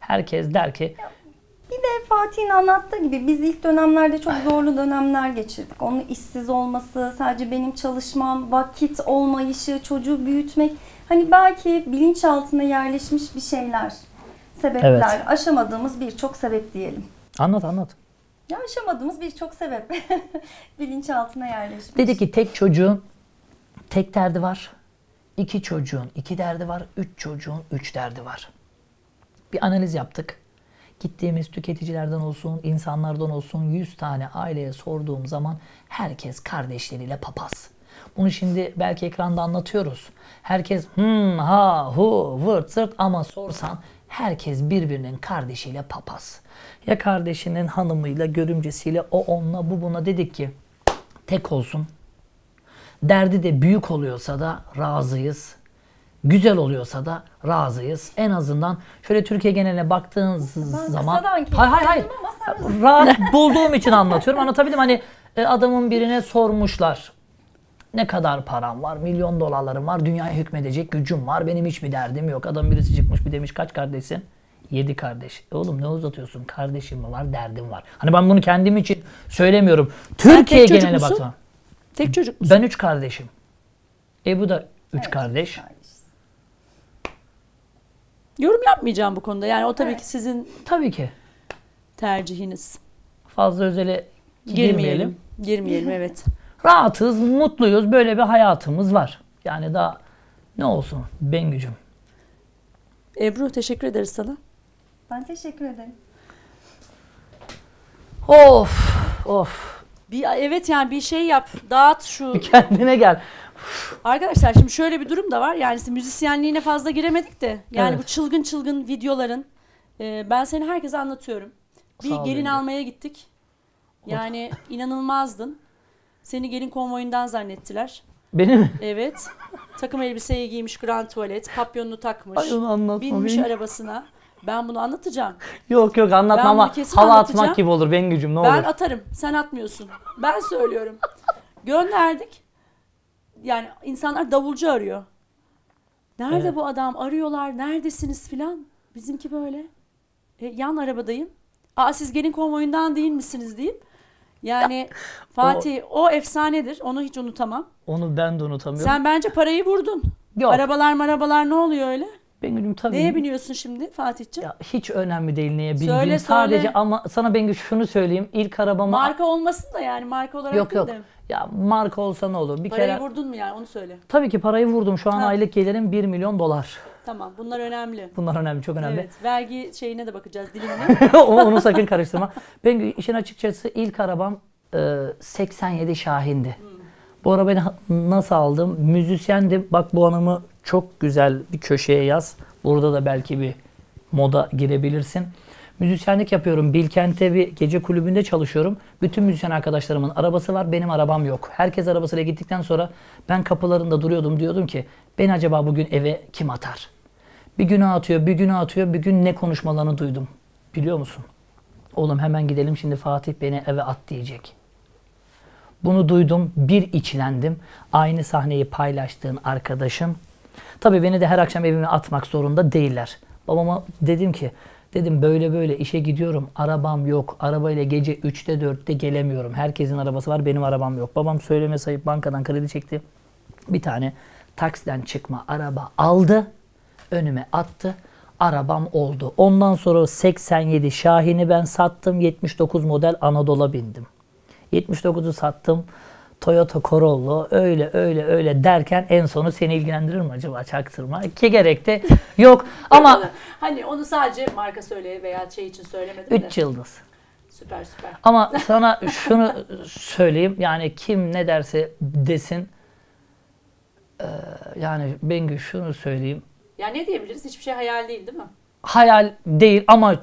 Herkes der ki bir de Fatih'in anlattığı gibi biz ilk dönemlerde çok zorlu dönemler geçirdik. Onun işsiz olması, sadece benim çalışmam, vakit olmayışı, çocuğu büyütmek. Hani belki bilinçaltına yerleşmiş bir şeyler, sebepler, evet. aşamadığımız birçok sebep diyelim. Anlat anlat. Ya aşamadığımız birçok sebep bilinçaltına yerleşmiş. Dedi ki tek çocuğun tek derdi var. İki çocuğun iki derdi var, üç çocuğun üç derdi var. Bir analiz yaptık. Gittiğimiz tüketicilerden olsun, insanlardan olsun 100 tane aileye sorduğum zaman herkes kardeşleriyle papaz. Bunu şimdi belki ekranda anlatıyoruz. Herkes hmm, ha, hu, vırt, zırt ama sorsan herkes birbirinin kardeşiyle papaz. Ya kardeşinin hanımıyla, görümcesiyle, o onunla, bu buna dedik ki tek olsun, Derdi de büyük oluyorsa da razıyız. Güzel oluyorsa da razıyız. En azından şöyle Türkiye geneline baktığın zaman... Hayır hayır hayır. Rahat bulduğum için anlatıyorum. Anlatabildim hani e, adamın birine sormuşlar. Ne kadar param var? Milyon dolarlarım var. Dünyaya hükmedecek gücüm var. Benim hiç mi derdim yok? Adam birisi çıkmış bir demiş kaç kardeşsin? Yedi kardeş. E oğlum ne uzatıyorsun? Kardeşim mi var? Derdim var. Hani ben bunu kendim için söylemiyorum. Türkiye geneline bakma. Tek çocuk musun? Ben üç kardeşim. Ebu da üç evet, kardeş. kardeş. Yorum yapmayacağım bu konuda. Yani o tabii evet. ki sizin tabii ki tercihiniz. Fazla özele girmeyelim. Girmeyelim, girmeyelim evet. Rahatız, mutluyuz. Böyle bir hayatımız var. Yani daha ne olsun ben gücüm. Ebru teşekkür ederiz sana. Ben teşekkür ederim. Of, of. Bir, evet yani bir şey yap, dağıt şu. Kendine gel. Arkadaşlar şimdi şöyle bir durum da var. Yani müzisyenliğine fazla giremedik de. Yani evet. bu çılgın çılgın videoların. E, ben seni herkese anlatıyorum. Bir Sağ gelin almaya gittik. Yani inanılmazdın. Seni gelin konvoyundan zannettiler. Beni mi? Evet. Takım elbiseyi giymiş, grand tuvalet, papyonunu takmış. Ay onu anlatma. Binmiş benim. arabasına. Ben bunu anlatacağım. Yok yok anlatma ama hava atmak gibi olur benim gücüm ne ben olur. Ben atarım sen atmıyorsun. Ben söylüyorum. Gönderdik. Yani insanlar davulcu arıyor. Nerede evet. bu adam arıyorlar neredesiniz filan. Bizimki böyle. E, yan arabadayım. Aa siz gelin konvoyundan değil misiniz deyip. Yani ya, Fatih o, o efsanedir. Onu hiç unutamam. Onu ben de unutamıyorum. Sen bence parayı vurdun. Yok. Arabalar marabalar ne oluyor öyle? Bengül'üm tabii. Neye biniyorsun şimdi Fatih'ciğim? Ya hiç önemli değil neye bindiğim. Söyle, Sadece ama sana Bengül şunu söyleyeyim. İlk arabama... Marka olmasın da yani marka olarak Yok yok. De. Ya marka olsa ne olur? Bir parayı kere... vurdun mu yani onu söyle. Tabii ki parayı vurdum. Şu an ha. aylık gelirim 1 milyon dolar. Tamam bunlar önemli. Bunlar önemli çok önemli. Evet vergi şeyine de bakacağız dilimine. onu sakın karıştırma. Bengül işin açıkçası ilk arabam 87 e, Şahin'di. Hmm. Bu arabayı nasıl aldım? Müzisyendi. Bak bu anımı çok güzel bir köşeye yaz. Burada da belki bir moda girebilirsin. Müzisyenlik yapıyorum. Bilkent'te bir gece kulübünde çalışıyorum. Bütün müzisyen arkadaşlarımın arabası var. Benim arabam yok. Herkes arabasıyla gittikten sonra ben kapılarında duruyordum. Diyordum ki ben acaba bugün eve kim atar? Bir günü atıyor, bir günü atıyor. Bir gün ne konuşmalarını duydum. Biliyor musun? Oğlum hemen gidelim şimdi Fatih beni eve at diyecek. Bunu duydum, bir içlendim. Aynı sahneyi paylaştığın arkadaşım Tabii beni de her akşam evime atmak zorunda değiller. Babama dedim ki Dedim böyle böyle işe gidiyorum. Arabam yok. Arabayla gece 3'te 4'te gelemiyorum. Herkesin arabası var. Benim arabam yok. Babam söyleme sayıp bankadan kredi çekti. Bir tane taksiden çıkma araba aldı. Önüme attı. Arabam oldu. Ondan sonra 87 Şahin'i ben sattım. 79 model Anadolu'a bindim. 79'u sattım. Toyota Corolla öyle öyle öyle derken en sonu seni ilgilendirir mi acaba çaktırma? Ki gerek de yok ama... hani onu sadece marka söyle veya şey için söylemedim üç de. 3 yıldız. Süper süper. Ama sana şunu söyleyeyim yani kim ne derse desin ee, yani Bengü şunu söyleyeyim. Ya ne diyebiliriz? Hiçbir şey hayal değil değil mi? Hayal değil ama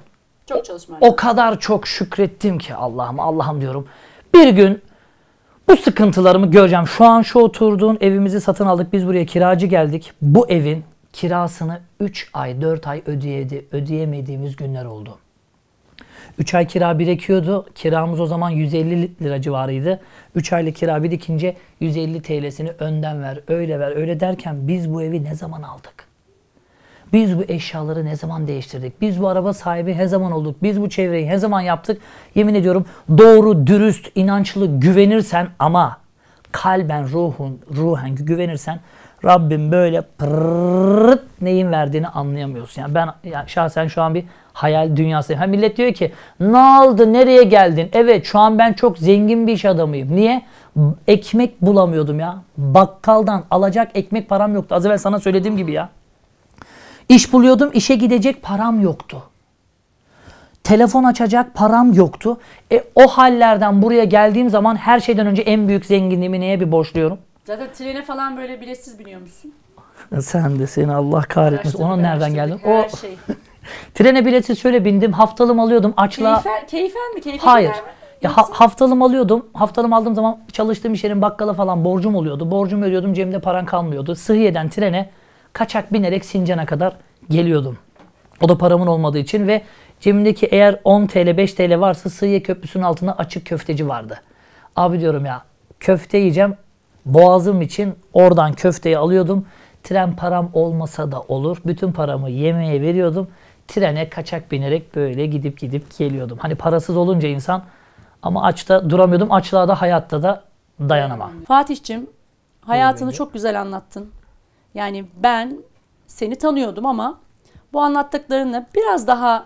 çok çalışman. O kadar çok şükrettim ki Allah'ım. Allah'ım diyorum. Bir gün bu sıkıntılarımı göreceğim. Şu an şu oturduğun evimizi satın aldık. Biz buraya kiracı geldik. Bu evin kirasını 3 ay 4 ay ödeyedi, ödeyemediğimiz günler oldu. 3 ay kira birikiyordu. Kiramız o zaman 150 lira civarıydı. 3 aylık kira birikince 150 TL'sini önden ver, öyle ver, öyle derken biz bu evi ne zaman aldık? Biz bu eşyaları ne zaman değiştirdik? Biz bu araba sahibi ne zaman olduk? Biz bu çevreyi ne zaman yaptık? Yemin ediyorum doğru, dürüst, inançlı, güvenirsen ama kalben, ruhun, ruhen güvenirsen Rabbim böyle pırrrt neyin verdiğini anlayamıyorsun. Yani ben yani şahsen şu an bir hayal dünyasıyım. Ha millet diyor ki ne oldu nereye geldin? Evet şu an ben çok zengin bir iş adamıyım. Niye? Ekmek bulamıyordum ya. Bakkaldan alacak ekmek param yoktu. Az evvel sana söylediğim gibi ya. İş buluyordum, işe gidecek param yoktu. Telefon açacak param yoktu. E, o hallerden buraya geldiğim zaman her şeyden önce en büyük zenginliğimi neye bir borçluyorum? Zaten trene falan böyle biletsiz biniyor musun? Sen de seni Allah kahretmesin. Ona nereden geldin? Her o... şey. Trene bileti şöyle bindim. Haftalım alıyordum. Açla. Keyfen, keyfen mi? Keyfen Hayır. Mi? Ya ha, haftalım alıyordum. Haftalım aldığım zaman çalıştığım iş yerin bakkala falan borcum oluyordu. Borcumu ödüyordum. Cebimde paran kalmıyordu. Sıhhiye'den trene kaçak binerek Sincan'a kadar geliyordum. O da paramın olmadığı için ve cebimdeki eğer 10 TL 5 TL varsa Sığıye Köprüsü'nün altında açık köfteci vardı. Abi diyorum ya köfte yiyeceğim boğazım için oradan köfteyi alıyordum. Tren param olmasa da olur. Bütün paramı yemeğe veriyordum. Trene kaçak binerek böyle gidip gidip geliyordum. Hani parasız olunca insan ama açta duramıyordum. Açlığa da hayatta da dayanamam. Fatih'cim hayatını çok güzel anlattın. Yani ben seni tanıyordum ama bu anlattıklarını biraz daha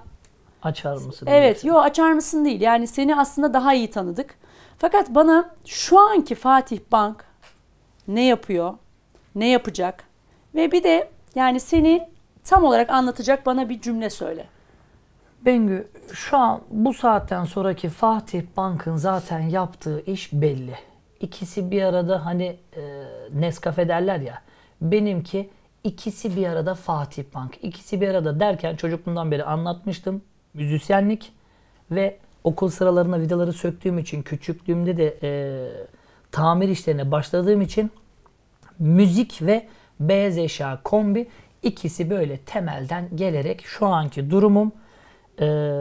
açar mısın? Evet, yo açar mısın değil. Yani seni aslında daha iyi tanıdık. Fakat bana şu anki Fatih Bank ne yapıyor? Ne yapacak? Ve bir de yani seni tam olarak anlatacak bana bir cümle söyle. Bengü şu an bu saatten sonraki Fatih Bank'ın zaten yaptığı iş belli. İkisi bir arada hani e, Nescafe derler ya Benimki ikisi bir arada Fatih Bank. İkisi bir arada derken çocukluğumdan beri anlatmıştım. Müzisyenlik ve okul sıralarına vidaları söktüğüm için küçüklüğümde de e, tamir işlerine başladığım için müzik ve beyaz eşya kombi ikisi böyle temelden gelerek şu anki durumum e,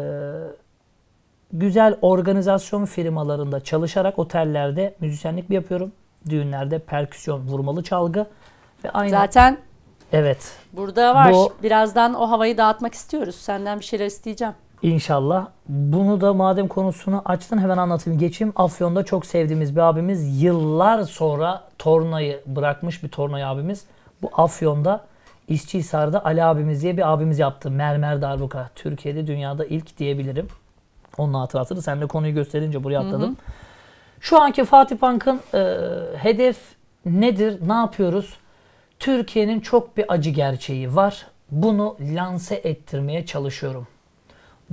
güzel organizasyon firmalarında çalışarak otellerde müzisyenlik yapıyorum. Düğünlerde perküsyon, vurmalı çalgı. Aynen. Zaten evet. burada var. Bu, Birazdan o havayı dağıtmak istiyoruz. Senden bir şeyler isteyeceğim. İnşallah. Bunu da madem konusunu açtın hemen anlatayım. geçeyim Afyon'da çok sevdiğimiz bir abimiz. Yıllar sonra tornayı bırakmış bir tornayı abimiz. Bu Afyon'da İşçihisar'da Ali abimiz diye bir abimiz yaptı. Mermer darbuka. Türkiye'de dünyada ilk diyebilirim. Onun hatıratını sen de konuyu gösterince buraya atladım. Hı hı. Şu anki Fatih Bank'ın e, hedef nedir? Ne yapıyoruz? Türkiye'nin çok bir acı gerçeği var. Bunu lanse ettirmeye çalışıyorum.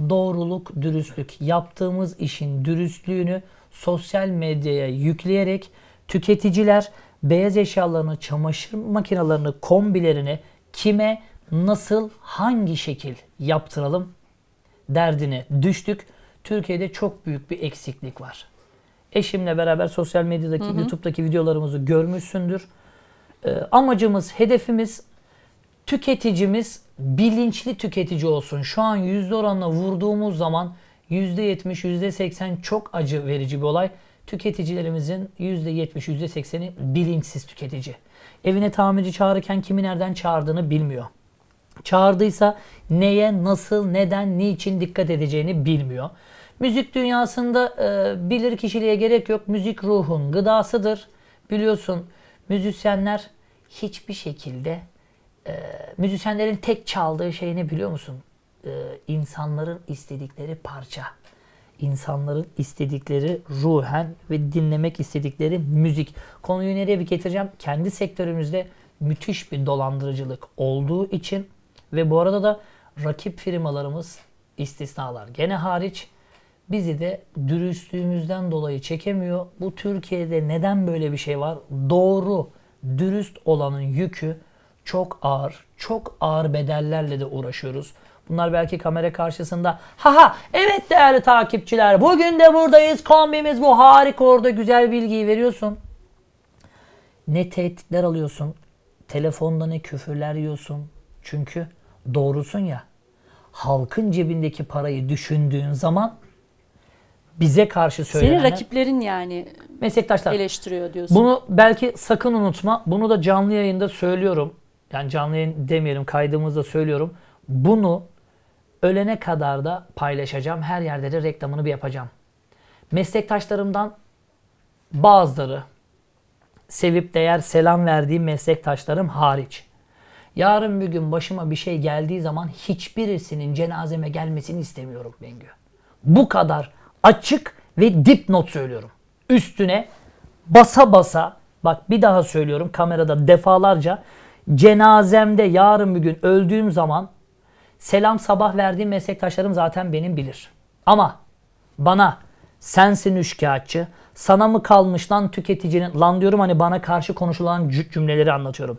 Doğruluk, dürüstlük, yaptığımız işin dürüstlüğünü sosyal medyaya yükleyerek tüketiciler beyaz eşyalarını, çamaşır makinelerini, kombilerini kime, nasıl, hangi şekil yaptıralım derdine düştük. Türkiye'de çok büyük bir eksiklik var. Eşimle beraber sosyal medyadaki, hı hı. YouTube'daki videolarımızı görmüşsündür. Ee, amacımız, hedefimiz tüketicimiz bilinçli tüketici olsun. Şu an yüzde oranına vurduğumuz zaman yüzde yetmiş, yüzde seksen çok acı verici bir olay. Tüketicilerimizin yüzde yetmiş, yüzde sekseni bilinçsiz tüketici. Evine tamirci çağırırken kimi nereden çağırdığını bilmiyor. Çağırdıysa neye, nasıl, neden, niçin dikkat edeceğini bilmiyor. Müzik dünyasında e, bilir kişiliğe gerek yok. Müzik ruhun gıdasıdır. Biliyorsun Müzisyenler hiçbir şekilde e, müzisyenlerin tek çaldığı şey ne biliyor musun? E, insanların istedikleri parça. İnsanların istedikleri ruhen ve dinlemek istedikleri müzik. Konuyu nereye bir getireceğim? Kendi sektörümüzde müthiş bir dolandırıcılık olduğu için ve bu arada da rakip firmalarımız istisnalar gene hariç bizi de dürüstlüğümüzden dolayı çekemiyor. Bu Türkiye'de neden böyle bir şey var? Doğru, dürüst olanın yükü çok ağır, çok ağır bedellerle de uğraşıyoruz. Bunlar belki kamera karşısında. Haha evet değerli takipçiler bugün de buradayız. Kombimiz bu harika orada güzel bilgiyi veriyorsun. Ne tehditler alıyorsun. Telefonda ne küfürler yiyorsun. Çünkü doğrusun ya. Halkın cebindeki parayı düşündüğün zaman bize karşı söylenen. Seni rakiplerin yani meslektaşlar eleştiriyor diyorsun. Bunu belki sakın unutma. Bunu da canlı yayında söylüyorum. Yani canlı yayın demeyelim kaydımızda söylüyorum. Bunu ölene kadar da paylaşacağım. Her yerde de reklamını bir yapacağım. Meslektaşlarımdan bazıları sevip değer selam verdiğim meslektaşlarım hariç. Yarın bir gün başıma bir şey geldiği zaman hiçbirisinin cenazeme gelmesini istemiyorum Bengü. Bu kadar açık ve dipnot söylüyorum. Üstüne basa basa bak bir daha söylüyorum kamerada defalarca cenazemde yarın bir gün öldüğüm zaman selam sabah verdiğim meslektaşlarım zaten benim bilir. Ama bana sensin üçkağıtçı, sana mı kalmış lan tüketicinin, lan diyorum hani bana karşı konuşulan cümleleri anlatıyorum.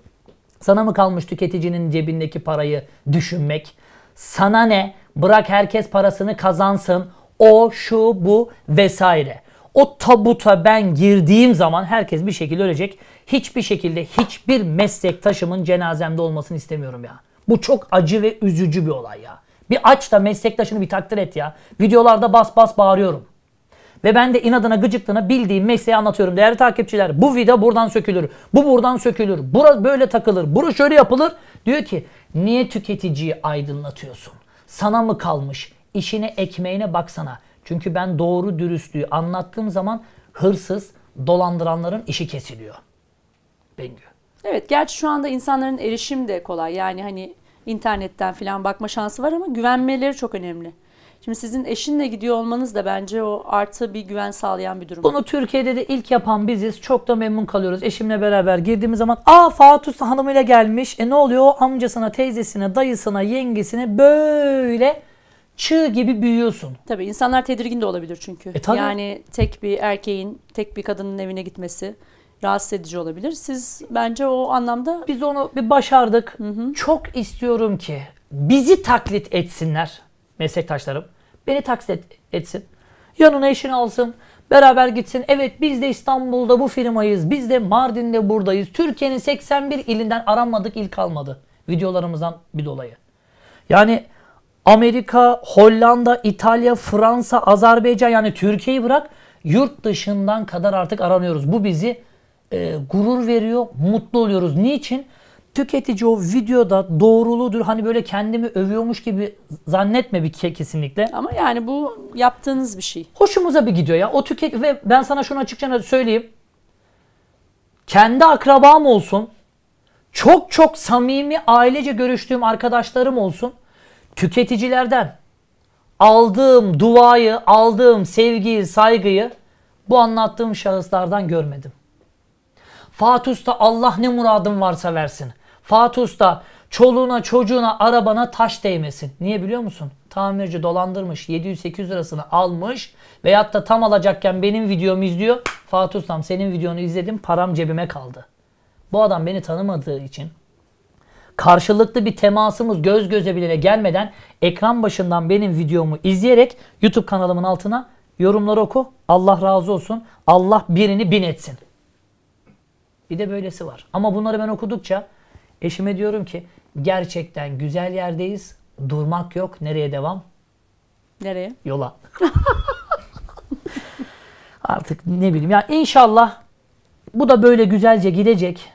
Sana mı kalmış tüketicinin cebindeki parayı düşünmek? Sana ne? Bırak herkes parasını kazansın o, şu, bu vesaire. O tabuta ben girdiğim zaman herkes bir şekilde ölecek. Hiçbir şekilde hiçbir meslek meslektaşımın cenazemde olmasını istemiyorum ya. Bu çok acı ve üzücü bir olay ya. Bir aç da meslektaşını bir takdir et ya. Videolarda bas bas bağırıyorum. Ve ben de inadına gıcıklığına bildiğim mesleği anlatıyorum. Değerli takipçiler bu vida buradan sökülür. Bu buradan sökülür. burası böyle takılır. burası şöyle yapılır. Diyor ki niye tüketiciyi aydınlatıyorsun? Sana mı kalmış? işine ekmeğine baksana. Çünkü ben doğru dürüstlüğü anlattığım zaman hırsız dolandıranların işi kesiliyor. Bengü. Evet gerçi şu anda insanların erişim de kolay. Yani hani internetten falan bakma şansı var ama güvenmeleri çok önemli. Şimdi sizin eşinle gidiyor olmanız da bence o artı bir güven sağlayan bir durum. Bunu Türkiye'de de ilk yapan biziz. Çok da memnun kalıyoruz. Eşimle beraber girdiğimiz zaman aa Fatih Usta hanımıyla gelmiş. E ne oluyor? O amcasına, teyzesine, dayısına, yengesine böyle çığ gibi büyüyorsun. Tabii insanlar tedirgin de olabilir çünkü. E, tabii. Yani tek bir erkeğin, tek bir kadının evine gitmesi rahatsız edici olabilir. Siz bence o anlamda... Biz onu bir başardık. Hı hı. Çok istiyorum ki bizi taklit etsinler meslektaşlarım. Beni taklit etsin. Yanına eşini alsın. Beraber gitsin. Evet biz de İstanbul'da bu firmayız. Biz de Mardin'de buradayız. Türkiye'nin 81 ilinden aranmadık il kalmadı. Videolarımızdan bir dolayı. Yani Amerika, Hollanda, İtalya, Fransa, Azerbaycan yani Türkiye'yi bırak yurt dışından kadar artık aranıyoruz. Bu bizi e, gurur veriyor, mutlu oluyoruz. Niçin? Tüketici o videoda doğruludur. Hani böyle kendimi övüyormuş gibi zannetme bir kesinlikle. Ama yani bu yaptığınız bir şey. Hoşumuza bir gidiyor ya. O tüket ve ben sana şunu açıkça söyleyeyim. Kendi akrabam olsun. Çok çok samimi ailece görüştüğüm arkadaşlarım olsun tüketicilerden aldığım duayı, aldığım sevgiyi, saygıyı bu anlattığım şahıslardan görmedim. Fatusta Allah ne muradım varsa versin. Fatusta Usta çoluğuna, çocuğuna, arabana taş değmesin. Niye biliyor musun? Tamirci dolandırmış, 700-800 lirasını almış veyahut da tam alacakken benim videomu izliyor. Fatih senin videonu izledim, param cebime kaldı. Bu adam beni tanımadığı için, karşılıklı bir temasımız göz göze bile gelmeden ekran başından benim videomu izleyerek YouTube kanalımın altına yorumları oku. Allah razı olsun. Allah birini bin etsin. Bir de böylesi var. Ama bunları ben okudukça eşime diyorum ki gerçekten güzel yerdeyiz. Durmak yok. Nereye devam? Nereye? Yola. Artık ne bileyim ya inşallah bu da böyle güzelce gidecek.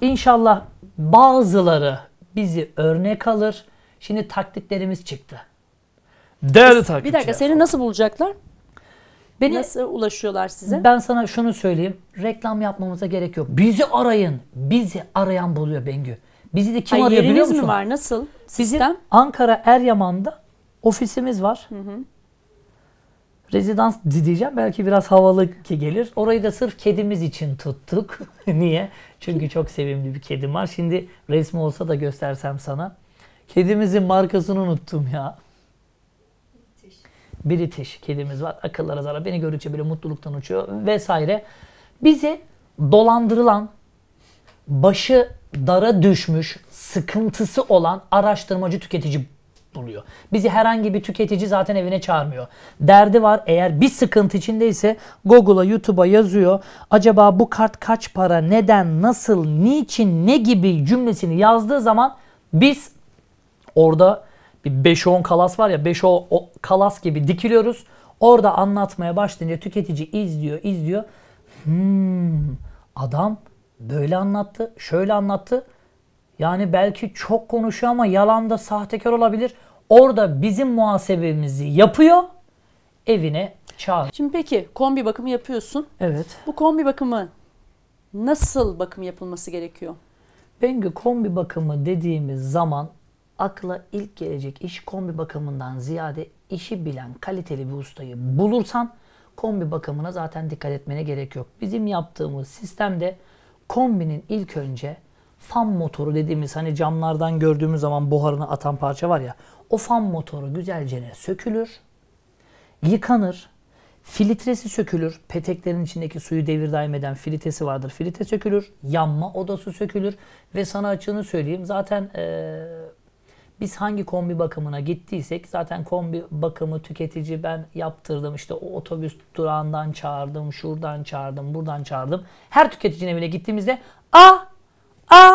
İnşallah Bazıları bizi örnek alır. Şimdi taktiklerimiz çıktı. Değerli takipçiler. Bir dakika seni nasıl bulacaklar? Beni, nasıl ulaşıyorlar size? Ben sana şunu söyleyeyim. Reklam yapmamıza gerek yok. Bizi arayın. Bizi arayan buluyor Bengü. Bizi de kim Ay, arıyor biliyor musun? yerimiz mi var? Nasıl? Sistem? Bizim Ankara Eryaman'da ofisimiz var. Hı hı. Rezidans diyeceğim belki biraz havalı ki gelir. Orayı da sırf kedimiz için tuttuk. Niye? Çünkü çok sevimli bir kedim var. Şimdi resmi olsa da göstersem sana. Kedimizin markasını unuttum ya. British. British kedimiz var. Akıllara zarar. Beni görünce böyle mutluluktan uçuyor vesaire. Bizi dolandırılan, başı dara düşmüş, sıkıntısı olan araştırmacı tüketici buluyor. Bizi herhangi bir tüketici zaten evine çağırmıyor. Derdi var eğer bir sıkıntı içindeyse Google'a, YouTube'a yazıyor. Acaba bu kart kaç para, neden, nasıl, niçin, ne gibi cümlesini yazdığı zaman biz orada bir 5-10 kalas var ya 5-10 kalas gibi dikiliyoruz. Orada anlatmaya başlayınca tüketici izliyor, izliyor. Hmm, adam böyle anlattı, şöyle anlattı. Yani belki çok konuşuyor ama yalan da sahtekar olabilir. Orada bizim muhasebemizi yapıyor. Evine çağır. Şimdi peki kombi bakımı yapıyorsun. Evet. Bu kombi bakımı nasıl bakım yapılması gerekiyor? Bengü kombi bakımı dediğimiz zaman akla ilk gelecek iş kombi bakımından ziyade işi bilen kaliteli bir ustayı bulursan kombi bakımına zaten dikkat etmene gerek yok. Bizim yaptığımız sistemde kombinin ilk önce fan motoru dediğimiz hani camlardan gördüğümüz zaman buharını atan parça var ya o fan motoru güzelce sökülür, yıkanır, filtresi sökülür. Peteklerin içindeki suyu devir daim eden filtresi vardır. Filtre sökülür, yanma odası sökülür ve sana açığını söyleyeyim. Zaten ee, biz hangi kombi bakımına gittiysek zaten kombi bakımı tüketici ben yaptırdım işte o otobüs durağından çağırdım, şuradan çağırdım, buradan çağırdım. Her tüketicinin evine gittiğimizde a a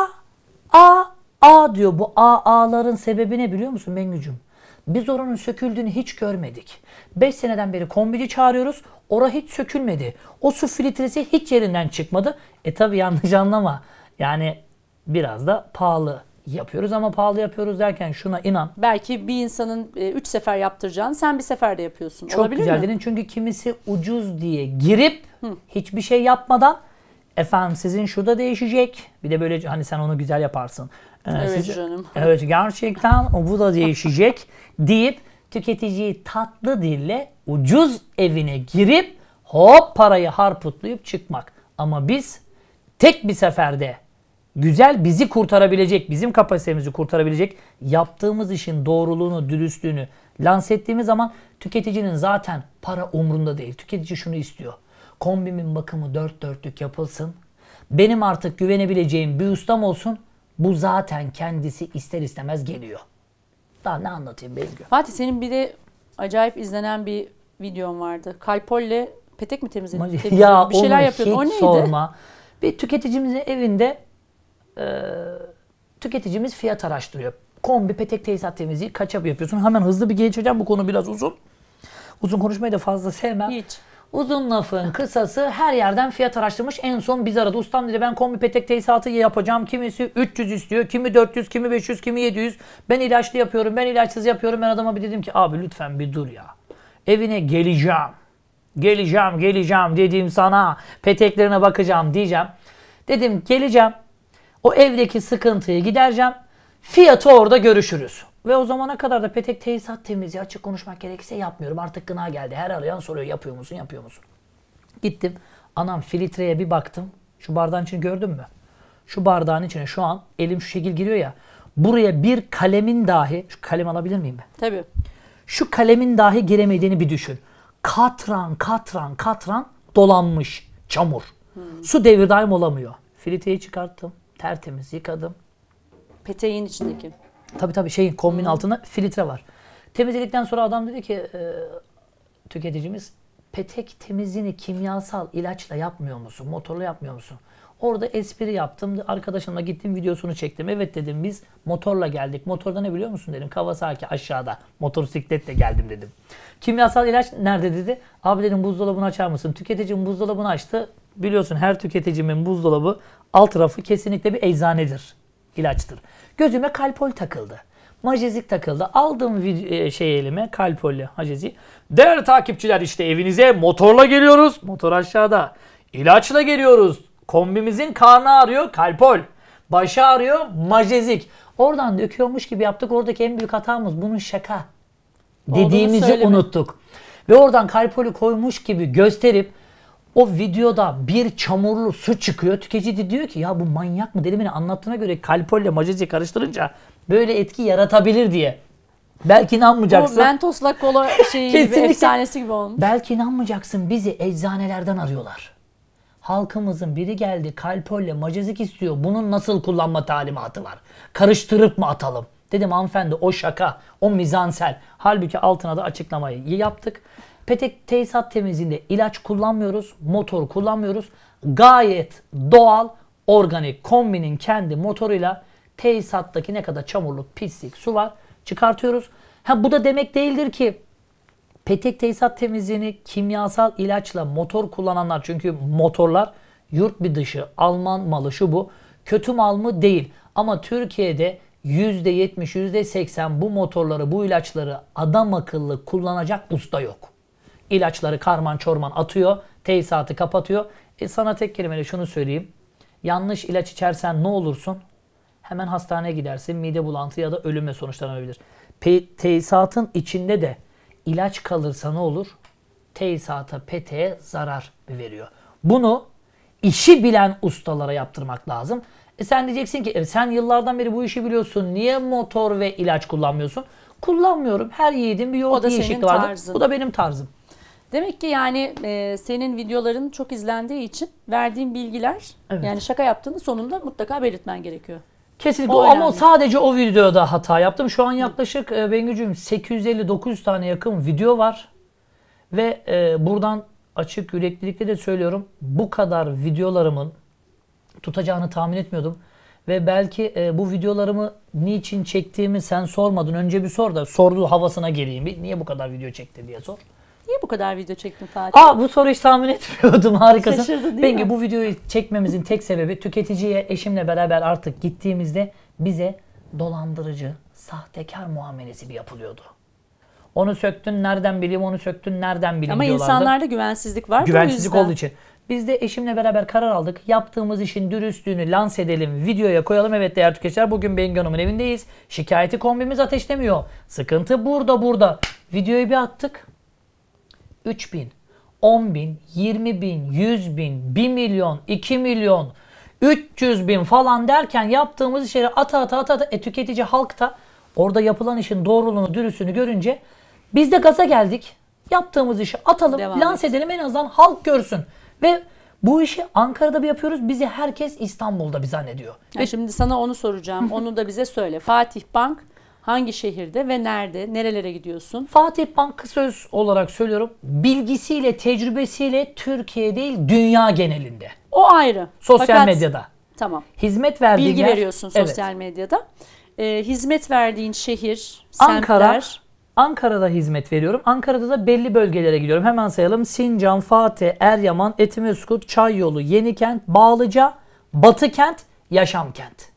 a A diyor bu A A'ların sebebi ne biliyor musun Mengücüm? Biz oranın söküldüğünü hiç görmedik. 5 seneden beri kombili çağırıyoruz. Ora hiç sökülmedi. O su filtresi hiç yerinden çıkmadı. E tabi yanlış anlama. Yani biraz da pahalı yapıyoruz ama pahalı yapıyoruz derken şuna inan. Belki bir insanın 3 e, sefer yaptıracağını sen bir seferde yapıyorsun. Çok Olabilir güzel mi? dedin çünkü kimisi ucuz diye girip Hı. hiçbir şey yapmadan efendim sizin şurada değişecek. Bir de böyle hani sen onu güzel yaparsın. Evet sıca- canım. Evet gerçekten bu da değişecek deyip tüketiciyi tatlı dille ucuz evine girip hop parayı harputlayıp çıkmak. Ama biz tek bir seferde güzel bizi kurtarabilecek, bizim kapasitemizi kurtarabilecek yaptığımız işin doğruluğunu, dürüstlüğünü lanse ettiğimiz zaman tüketicinin zaten para umrunda değil. Tüketici şunu istiyor. Kombimin bakımı dört dörtlük yapılsın. Benim artık güvenebileceğim bir ustam olsun bu zaten kendisi ister istemez geliyor. Daha ne anlatayım Bengü? Fatih senin bir de acayip izlenen bir videon vardı. Kalpol'le petek mi temizledin? ya bir şeyler yapıyordun. O neydi? sorma. Bir tüketicimizin evinde e, tüketicimiz fiyat araştırıyor. Kombi petek tesisat temizliği kaça yapıyorsun? Hemen hızlı bir geçeceğim bu konu biraz uzun. Uzun konuşmayı da fazla sevmem. Hiç. Uzun lafın kısası her yerden fiyat araştırmış. En son biz aradı. Ustam dedi ben kombi petek tesisatı yapacağım. Kimisi 300 istiyor, kimi 400, kimi 500, kimi 700. Ben ilaçlı yapıyorum, ben ilaçsız yapıyorum. Ben adama bir dedim ki abi lütfen bir dur ya. Evine geleceğim. Geleceğim, geleceğim dediğim sana. Peteklerine bakacağım diyeceğim. Dedim geleceğim. O evdeki sıkıntıyı gidereceğim. Fiyatı orada görüşürüz. Ve o zamana kadar da petek tesisat temizliği açık konuşmak gerekirse yapmıyorum. Artık gına geldi. Her arayan soruyor yapıyor musun yapıyor musun? Gittim. Anam filtreye bir baktım. Şu bardağın içini gördün mü? Şu bardağın içine şu an elim şu şekil giriyor ya. Buraya bir kalemin dahi, şu kalem alabilir miyim ben? Tabii. Şu kalemin dahi giremediğini bir düşün. Katran, katran, katran dolanmış çamur. Hmm. Su devir daim olamıyor. Filtreyi çıkarttım, tertemiz yıkadım. Peteğin içindeki. Tabii tabii şeyin kombinin altında filtre var. Temizledikten sonra adam dedi ki e, tüketicimiz petek temizliğini kimyasal ilaçla yapmıyor musun? Motorla yapmıyor musun? Orada espri yaptım. Arkadaşımla gittim videosunu çektim. Evet dedim biz motorla geldik. Motorda ne biliyor musun dedim. Kawasaki aşağıda. Motosikletle geldim dedim. Kimyasal ilaç nerede dedi. Abi dedim buzdolabını açar mısın? Tüketicim buzdolabını açtı. Biliyorsun her tüketicimin buzdolabı alt rafı kesinlikle bir eczanedir ilaçtır. Gözüme kalpol takıldı. Majezik takıldı. Aldım e, şey elime kalpolle majezi. Değer takipçiler işte evinize motorla geliyoruz. Motor aşağıda. İlaçla geliyoruz. Kombimizin karnı ağrıyor kalpol. Başı ağrıyor majezik. Oradan döküyormuş gibi yaptık. Oradaki en büyük hatamız bunun şaka dediğimizi unuttuk. Ve oradan kalpolü koymuş gibi gösterip o videoda bir çamurlu su çıkıyor. Tüketici de diyor ki ya bu manyak mı deli mi anlattığına göre kalpolle majezi karıştırınca böyle etki yaratabilir diye. Belki inanmayacaksın. Bu mentosla kola şeyi gibi, efsanesi gibi olmuş. Belki inanmayacaksın bizi eczanelerden arıyorlar. Halkımızın biri geldi kalpolle macezik istiyor. Bunun nasıl kullanma talimatı var? Karıştırıp mı atalım? Dedim hanımefendi o şaka, o mizansel. Halbuki altına da açıklamayı yaptık. Petek tesisat temizliğinde ilaç kullanmıyoruz, motor kullanmıyoruz. Gayet doğal, organik kombinin kendi motoruyla tesisattaki ne kadar çamurluk, pislik, su var çıkartıyoruz. Ha bu da demek değildir ki petek tesisat temizliğini kimyasal ilaçla motor kullananlar çünkü motorlar yurt bir dışı Alman malı şu bu kötü mal mı değil ama Türkiye'de %70 %80 bu motorları bu ilaçları adam akıllı kullanacak usta yok ilaçları karman çorman atıyor. Tesisatı kapatıyor. E sana tek kelimeyle şunu söyleyeyim. Yanlış ilaç içersen ne olursun? Hemen hastaneye gidersin. Mide bulantı ya da ölümle sonuçlanabilir. Pe tesisatın içinde de ilaç kalırsa ne olur? Tesisata, peteğe zarar veriyor. Bunu işi bilen ustalara yaptırmak lazım. E sen diyeceksin ki e sen yıllardan beri bu işi biliyorsun. Niye motor ve ilaç kullanmıyorsun? Kullanmıyorum. Her yiğidin bir yoğurt yiyişikliği vardır. Bu da benim tarzım. Demek ki yani e, senin videoların çok izlendiği için verdiğin bilgiler evet. yani şaka yaptığını sonunda mutlaka belirtmen gerekiyor. Kesinlikle o, ama sadece o videoda hata yaptım. Şu an yaklaşık e, Bengücüğüm 850-900 tane yakın video var. Ve e, buradan açık yüreklilikle de söylüyorum. Bu kadar videolarımın tutacağını tahmin etmiyordum. Ve belki e, bu videolarımı niçin çektiğimi sen sormadın. Önce bir sor da sorduğu havasına geleyim. Bir, niye bu kadar video çekti diye sor. Niye bu kadar video çektin Fatih? Aa bu soruyu hiç tahmin etmiyordum harikasın. Şaşırdı değil Peki mi? bu videoyu çekmemizin tek sebebi tüketiciye eşimle beraber artık gittiğimizde bize dolandırıcı, sahtekar muamelesi bir yapılıyordu. Onu söktün nereden bileyim onu söktün nereden bileyim Ama diyorlardı. insanlarda güvensizlik var. Güvensizlik bu olduğu için. Biz de eşimle beraber karar aldık. Yaptığımız işin dürüstlüğünü lanse edelim, videoya koyalım. Evet değerli tüketiciler bugün Bengi Hanım'ın evindeyiz. Şikayeti kombimiz ateşlemiyor. Sıkıntı burada burada. Videoyu bir attık. 3 bin, 10 bin, 20 bin, 100 bin, 1 milyon, 2 milyon, 300 bin falan derken yaptığımız işleri ata ata ata, ata e, tüketici halk orada yapılan işin doğruluğunu, dürüstünü görünce biz de gaza geldik. Yaptığımız işi atalım, Devam lanse edelim en azından halk görsün. Ve bu işi Ankara'da bir yapıyoruz. Bizi herkes İstanbul'da bir zannediyor. Ya Ve... Şimdi sana onu soracağım. onu da bize söyle. Fatih Bank Hangi şehirde ve nerede, nerelere gidiyorsun? Fatih Bank söz olarak söylüyorum. Bilgisiyle, tecrübesiyle Türkiye değil dünya genelinde. O ayrı. Sosyal Fakat, medyada. Tamam. Hizmet verdiğin Bilgi yer, veriyorsun sosyal evet. medyada. Ee, hizmet verdiğin şehir, Ankara, semtler. Ankara'da hizmet veriyorum. Ankara'da da belli bölgelere gidiyorum. Hemen sayalım. Sincan, Fatih, Eryaman, Etimeskut, Çayyolu, Yenikent, Bağlıca, Batıkent, Yaşamkent.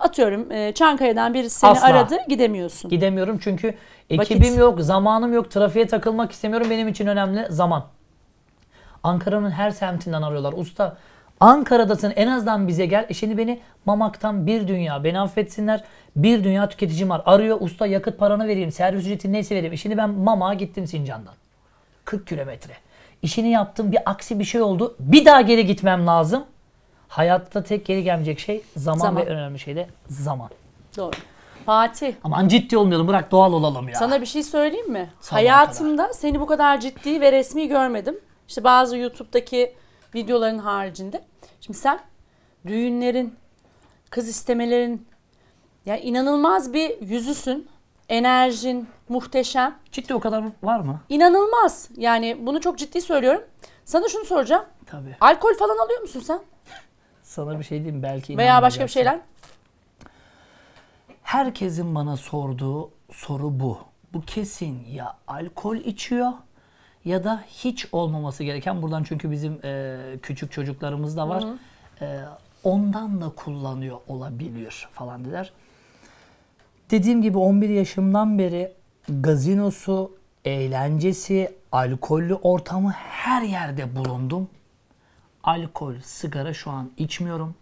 Atıyorum e, Çankaya'dan birisi seni Asla. aradı gidemiyorsun. Gidemiyorum çünkü ekibim Vakit. yok, zamanım yok, trafiğe takılmak istemiyorum. Benim için önemli zaman. Ankara'nın her semtinden arıyorlar. Usta Ankara'dasın en azından bize gel. E şimdi beni Mamak'tan bir dünya beni affetsinler. Bir dünya tüketicim var. Arıyor usta yakıt paranı vereyim. Servis ücreti neyse vereyim. E şimdi ben Mamak'a gittim Sincan'dan. 40 kilometre. İşini yaptım bir aksi bir şey oldu. Bir daha geri gitmem lazım. Hayatta tek geri gelmeyecek şey zaman, zaman. ve önemli şey de zaman. Doğru. Fatih. Aman ciddi olmayalım bırak doğal olalım ya. Sana bir şey söyleyeyim mi? Sabah Hayatımda kadar. seni bu kadar ciddi ve resmi görmedim. İşte bazı YouTube'daki videoların haricinde. Şimdi sen düğünlerin, kız istemelerin yani inanılmaz bir yüzüsün. Enerjin muhteşem. Ciddi o kadar var mı? İnanılmaz. Yani bunu çok ciddi söylüyorum. Sana şunu soracağım. Tabii. Alkol falan alıyor musun sen? Sana bir şey diyeyim belki Veya başka bir şeyler? Herkesin bana sorduğu soru bu. Bu kesin ya alkol içiyor ya da hiç olmaması gereken buradan çünkü bizim e, küçük çocuklarımız da var. Hı hı. E, ondan da kullanıyor olabiliyor falan dediler. Dediğim gibi 11 yaşımdan beri gazinosu, eğlencesi, alkollü ortamı her yerde bulundum. Alkol, sigara şu an içmiyorum.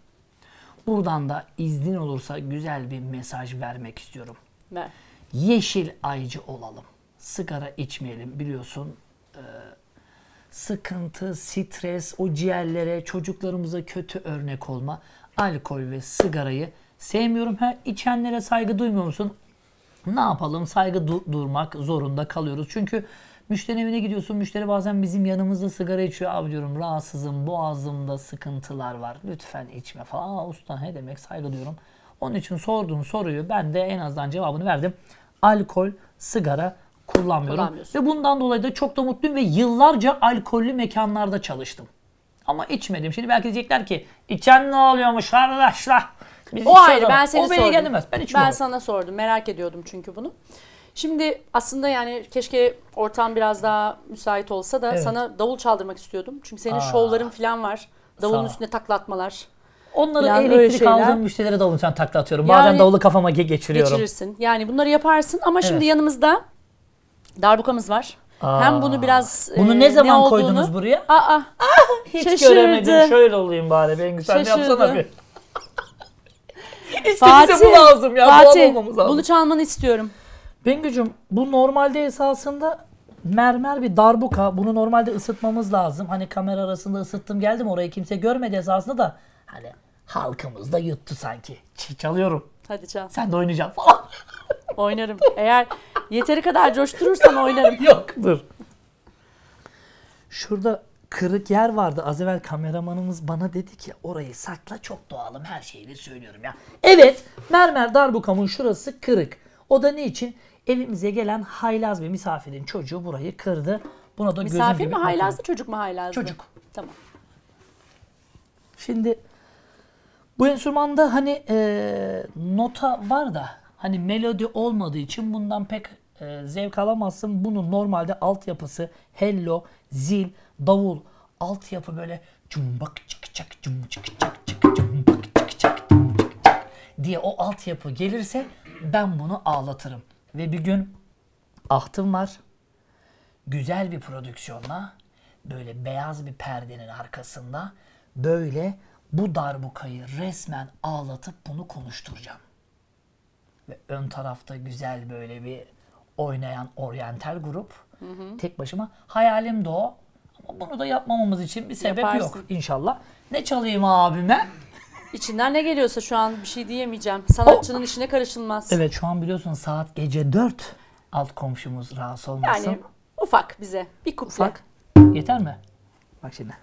Buradan da izin olursa güzel bir mesaj vermek istiyorum. Ver. Yeşil aycı olalım. Sigara içmeyelim biliyorsun. E, sıkıntı, stres, o ciğerlere, çocuklarımıza kötü örnek olma. Alkol ve sigarayı sevmiyorum. Ha, içenlere saygı duymuyor musun? Ne yapalım? Saygı du- durmak zorunda kalıyoruz. Çünkü Müşteri evine gidiyorsun. Müşteri bazen bizim yanımızda sigara içiyor. Abi diyorum rahatsızım, boğazımda sıkıntılar var. Lütfen içme falan. Aa usta ne demek saygı diyorum. Onun için sorduğun soruyu ben de en azından cevabını verdim. Alkol, sigara kullanmıyorum. Ve bundan dolayı da çok da mutluyum ve yıllarca alkollü mekanlarda çalıştım. Ama içmedim. Şimdi belki diyecekler ki içen ne oluyormuş arkadaşlar? Biz o ayrı ben seni o sordum. beni gelmez. Ben içmiyorum. Ben sana sordum. Merak ediyordum çünkü bunu. Şimdi aslında yani keşke ortam biraz daha müsait olsa da Evet. sana davul çaldırmak istiyordum. Çünkü senin Aa. şovların falan var. Sağ üstünde taklatmalar. Onları Yani öyle elektrik aldığım müşterilere davul sen taklatıyorum atıyorum. Bazen Yani- davulu kafama ge- geçiriyorum. geçirirsin. Yani bunları yaparsın ama şimdi Evet. yanımızda darbukamız var. Aa. Hem bunu biraz Bunu e, ne zaman olduğunu- koydunuz buraya? Aa, ah, Hiç Şaşırdı. göremedim. Şöyle olayım bari. Ben güzel Şaşırdı. yapsana bir. işte bize bu lazım ya. bu adam Fatih, olmamız lazım. bunu çalmanı istiyorum. Bengücüm bu normalde esasında mermer bir darbuka. Bunu normalde ısıtmamız lazım. Hani kamera arasında ısıttım geldim orayı kimse görmedi esasında da. Hani halkımız da yuttu sanki. Ç- çalıyorum. Hadi çal. Sen de oynayacaksın falan. Oynarım. Eğer yeteri kadar coşturursan oynarım. Yok dur. Şurada kırık yer vardı. Az evvel kameramanımız bana dedi ki orayı sakla çok doğalım her şeyi de söylüyorum ya. Evet mermer darbukamın şurası kırık. O da ne için? Evimize gelen haylaz bir misafirin çocuğu burayı kırdı. Buna da Misafir mi haylazdı, çocuk mu haylazdı? Çocuk. Tamam. Şimdi bu enstrümanda hani e, nota var da hani melodi olmadığı için bundan pek e, zevk alamazsın. Bunun normalde altyapısı hello, zil, davul, altyapı böyle cumbak çık çak cum çık çak çık cum diye o altyapı gelirse ben bunu ağlatırım. Ve bir gün ahtım var. Güzel bir prodüksiyonla böyle beyaz bir perdenin arkasında böyle bu darbukayı resmen ağlatıp bunu konuşturacağım. Ve ön tarafta güzel böyle bir oynayan oryantal grup. Hı hı. Tek başıma. Hayalim de o. Ama bunu da yapmamamız için bir sebep Yaparsın. yok inşallah. Ne çalayım abime? İçinden ne geliyorsa şu an bir şey diyemeyeceğim. Sanatçının işine karışılmaz. Evet şu an biliyorsun saat gece 4. Alt komşumuz rahatsız olmasın. Yani ufak bize. Bir kuplak. Ufak. Yeter mi? Bak şimdi.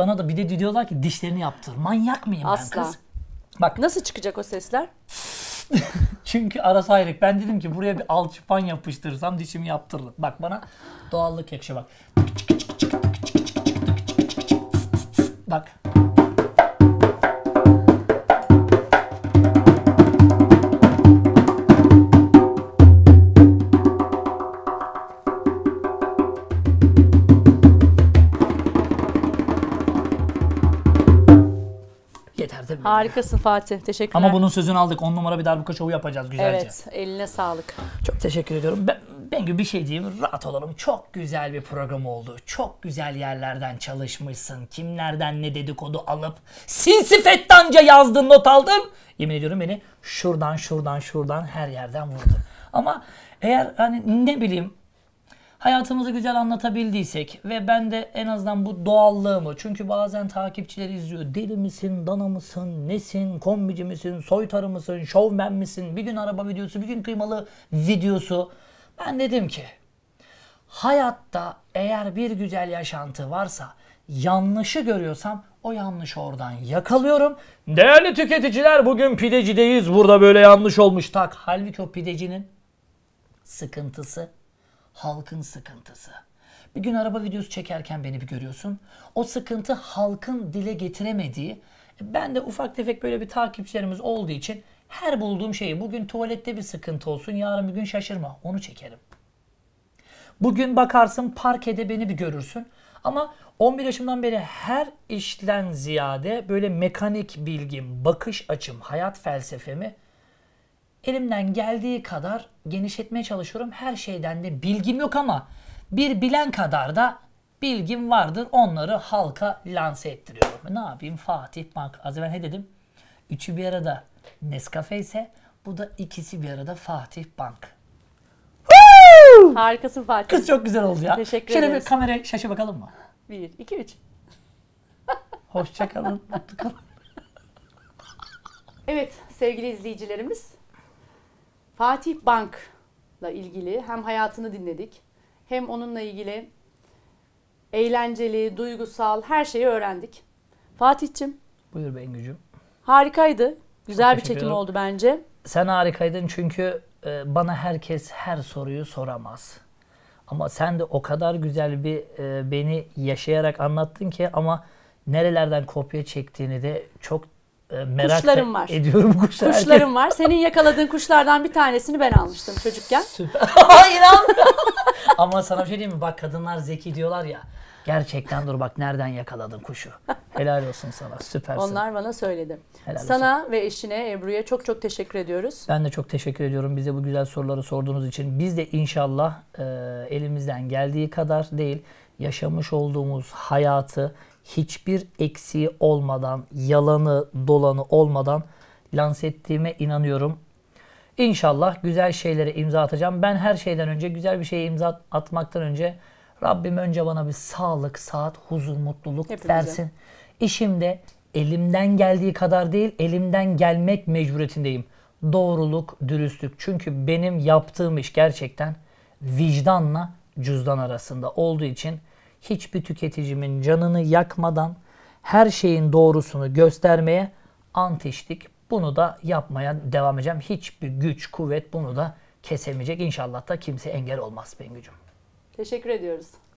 Bana da bir de diyorlar ki dişlerini yaptır. Manyak mıyım Asla. ben kız? Bak. Nasıl çıkacak o sesler? Çünkü arası ayrık. Ben dedim ki buraya bir alçıpan yapıştırırsam dişimi yaptırırım. Bak bana doğallık yakışıyor bak. Bak. Harikasın Fatih. Teşekkürler. Ama bunun sözünü aldık. 10 numara bir darbuka şovu yapacağız güzelce. Evet. Eline sağlık. Çok teşekkür ediyorum. Ben, Bengü bir şey diyeyim. Rahat olalım. Çok güzel bir program oldu. Çok güzel yerlerden çalışmışsın. Kimlerden ne dedikodu alıp sinsi fettanca yazdın not aldım. Yemin ediyorum beni şuradan şuradan şuradan her yerden vurdu. Ama eğer hani ne bileyim hayatımızı güzel anlatabildiysek ve ben de en azından bu doğallığımı çünkü bazen takipçiler izliyor. Deli misin, dana mısın, nesin, kombici misin, soytarı mısın, şovmen misin, bir gün araba videosu, bir gün kıymalı videosu. Ben dedim ki hayatta eğer bir güzel yaşantı varsa yanlışı görüyorsam o yanlış oradan yakalıyorum. Değerli tüketiciler bugün pidecideyiz. Burada böyle yanlış olmuş tak. Halbuki o pidecinin sıkıntısı halkın sıkıntısı. Bir gün araba videosu çekerken beni bir görüyorsun. O sıkıntı halkın dile getiremediği. E, ben de ufak tefek böyle bir takipçilerimiz olduğu için her bulduğum şeyi bugün tuvalette bir sıkıntı olsun yarın bir gün şaşırma onu çekerim. Bugün bakarsın parkede beni bir görürsün. Ama 11 yaşımdan beri her işten ziyade böyle mekanik bilgim, bakış açım, hayat felsefemi elimden geldiği kadar genişletmeye çalışıyorum. Her şeyden de bilgim yok ama bir bilen kadar da bilgim vardır. Onları halka lanse ettiriyorum. Ne yapayım Fatih Bank az evvel ne dedim? Üçü bir arada Nescafe ise bu da ikisi bir arada Fatih Bank. Harikasın Fatih. Kız çok güzel oldu ya. Teşekkür Şöyle ederiz. bir kamera şaşı bakalım mı? Bir, iki, üç. Hoşçakalın. Mutlu kalın. Evet sevgili izleyicilerimiz Fatih Bank'la ilgili hem hayatını dinledik hem onunla ilgili eğlenceli, duygusal her şeyi öğrendik. Fatih'cim. Buyur Bengücüm. Harikaydı. Güzel bir çekim oldu bence. Sen harikaydın çünkü e, bana herkes her soruyu soramaz. Ama sen de o kadar güzel bir e, beni yaşayarak anlattın ki ama nerelerden kopya çektiğini de çok e, merak kuşlarım var. ediyorum kuşlar. Kuşlarım var. Senin yakaladığın kuşlardan bir tanesini ben almıştım çocukken. Süper. Hayır Ama sana bir şey diyeyim mi? Bak kadınlar zeki diyorlar ya. Gerçekten dur bak nereden yakaladın kuşu. Helal olsun sana. Süpersin. Onlar bana söyledi. Helal sana olsun. ve eşine Ebru'ya çok çok teşekkür ediyoruz. Ben de çok teşekkür ediyorum bize bu güzel soruları sorduğunuz için. Biz de inşallah e, elimizden geldiği kadar değil yaşamış olduğumuz hayatı hiçbir eksiği olmadan, yalanı, dolanı olmadan lanse ettiğime inanıyorum. İnşallah güzel şeylere imza atacağım. Ben her şeyden önce güzel bir şeye imza atmaktan önce Rabbim önce bana bir sağlık, saat, huzur, mutluluk Hepimize. versin. de elimden geldiği kadar değil, elimden gelmek mecburiyetindeyim. Doğruluk, dürüstlük. Çünkü benim yaptığım iş gerçekten vicdanla cüzdan arasında olduğu için hiçbir tüketicimin canını yakmadan her şeyin doğrusunu göstermeye antiştik. Bunu da yapmaya devam edeceğim. Hiçbir güç, kuvvet bunu da kesemeyecek. İnşallah da kimse engel olmaz Bengücüm. Teşekkür ediyoruz.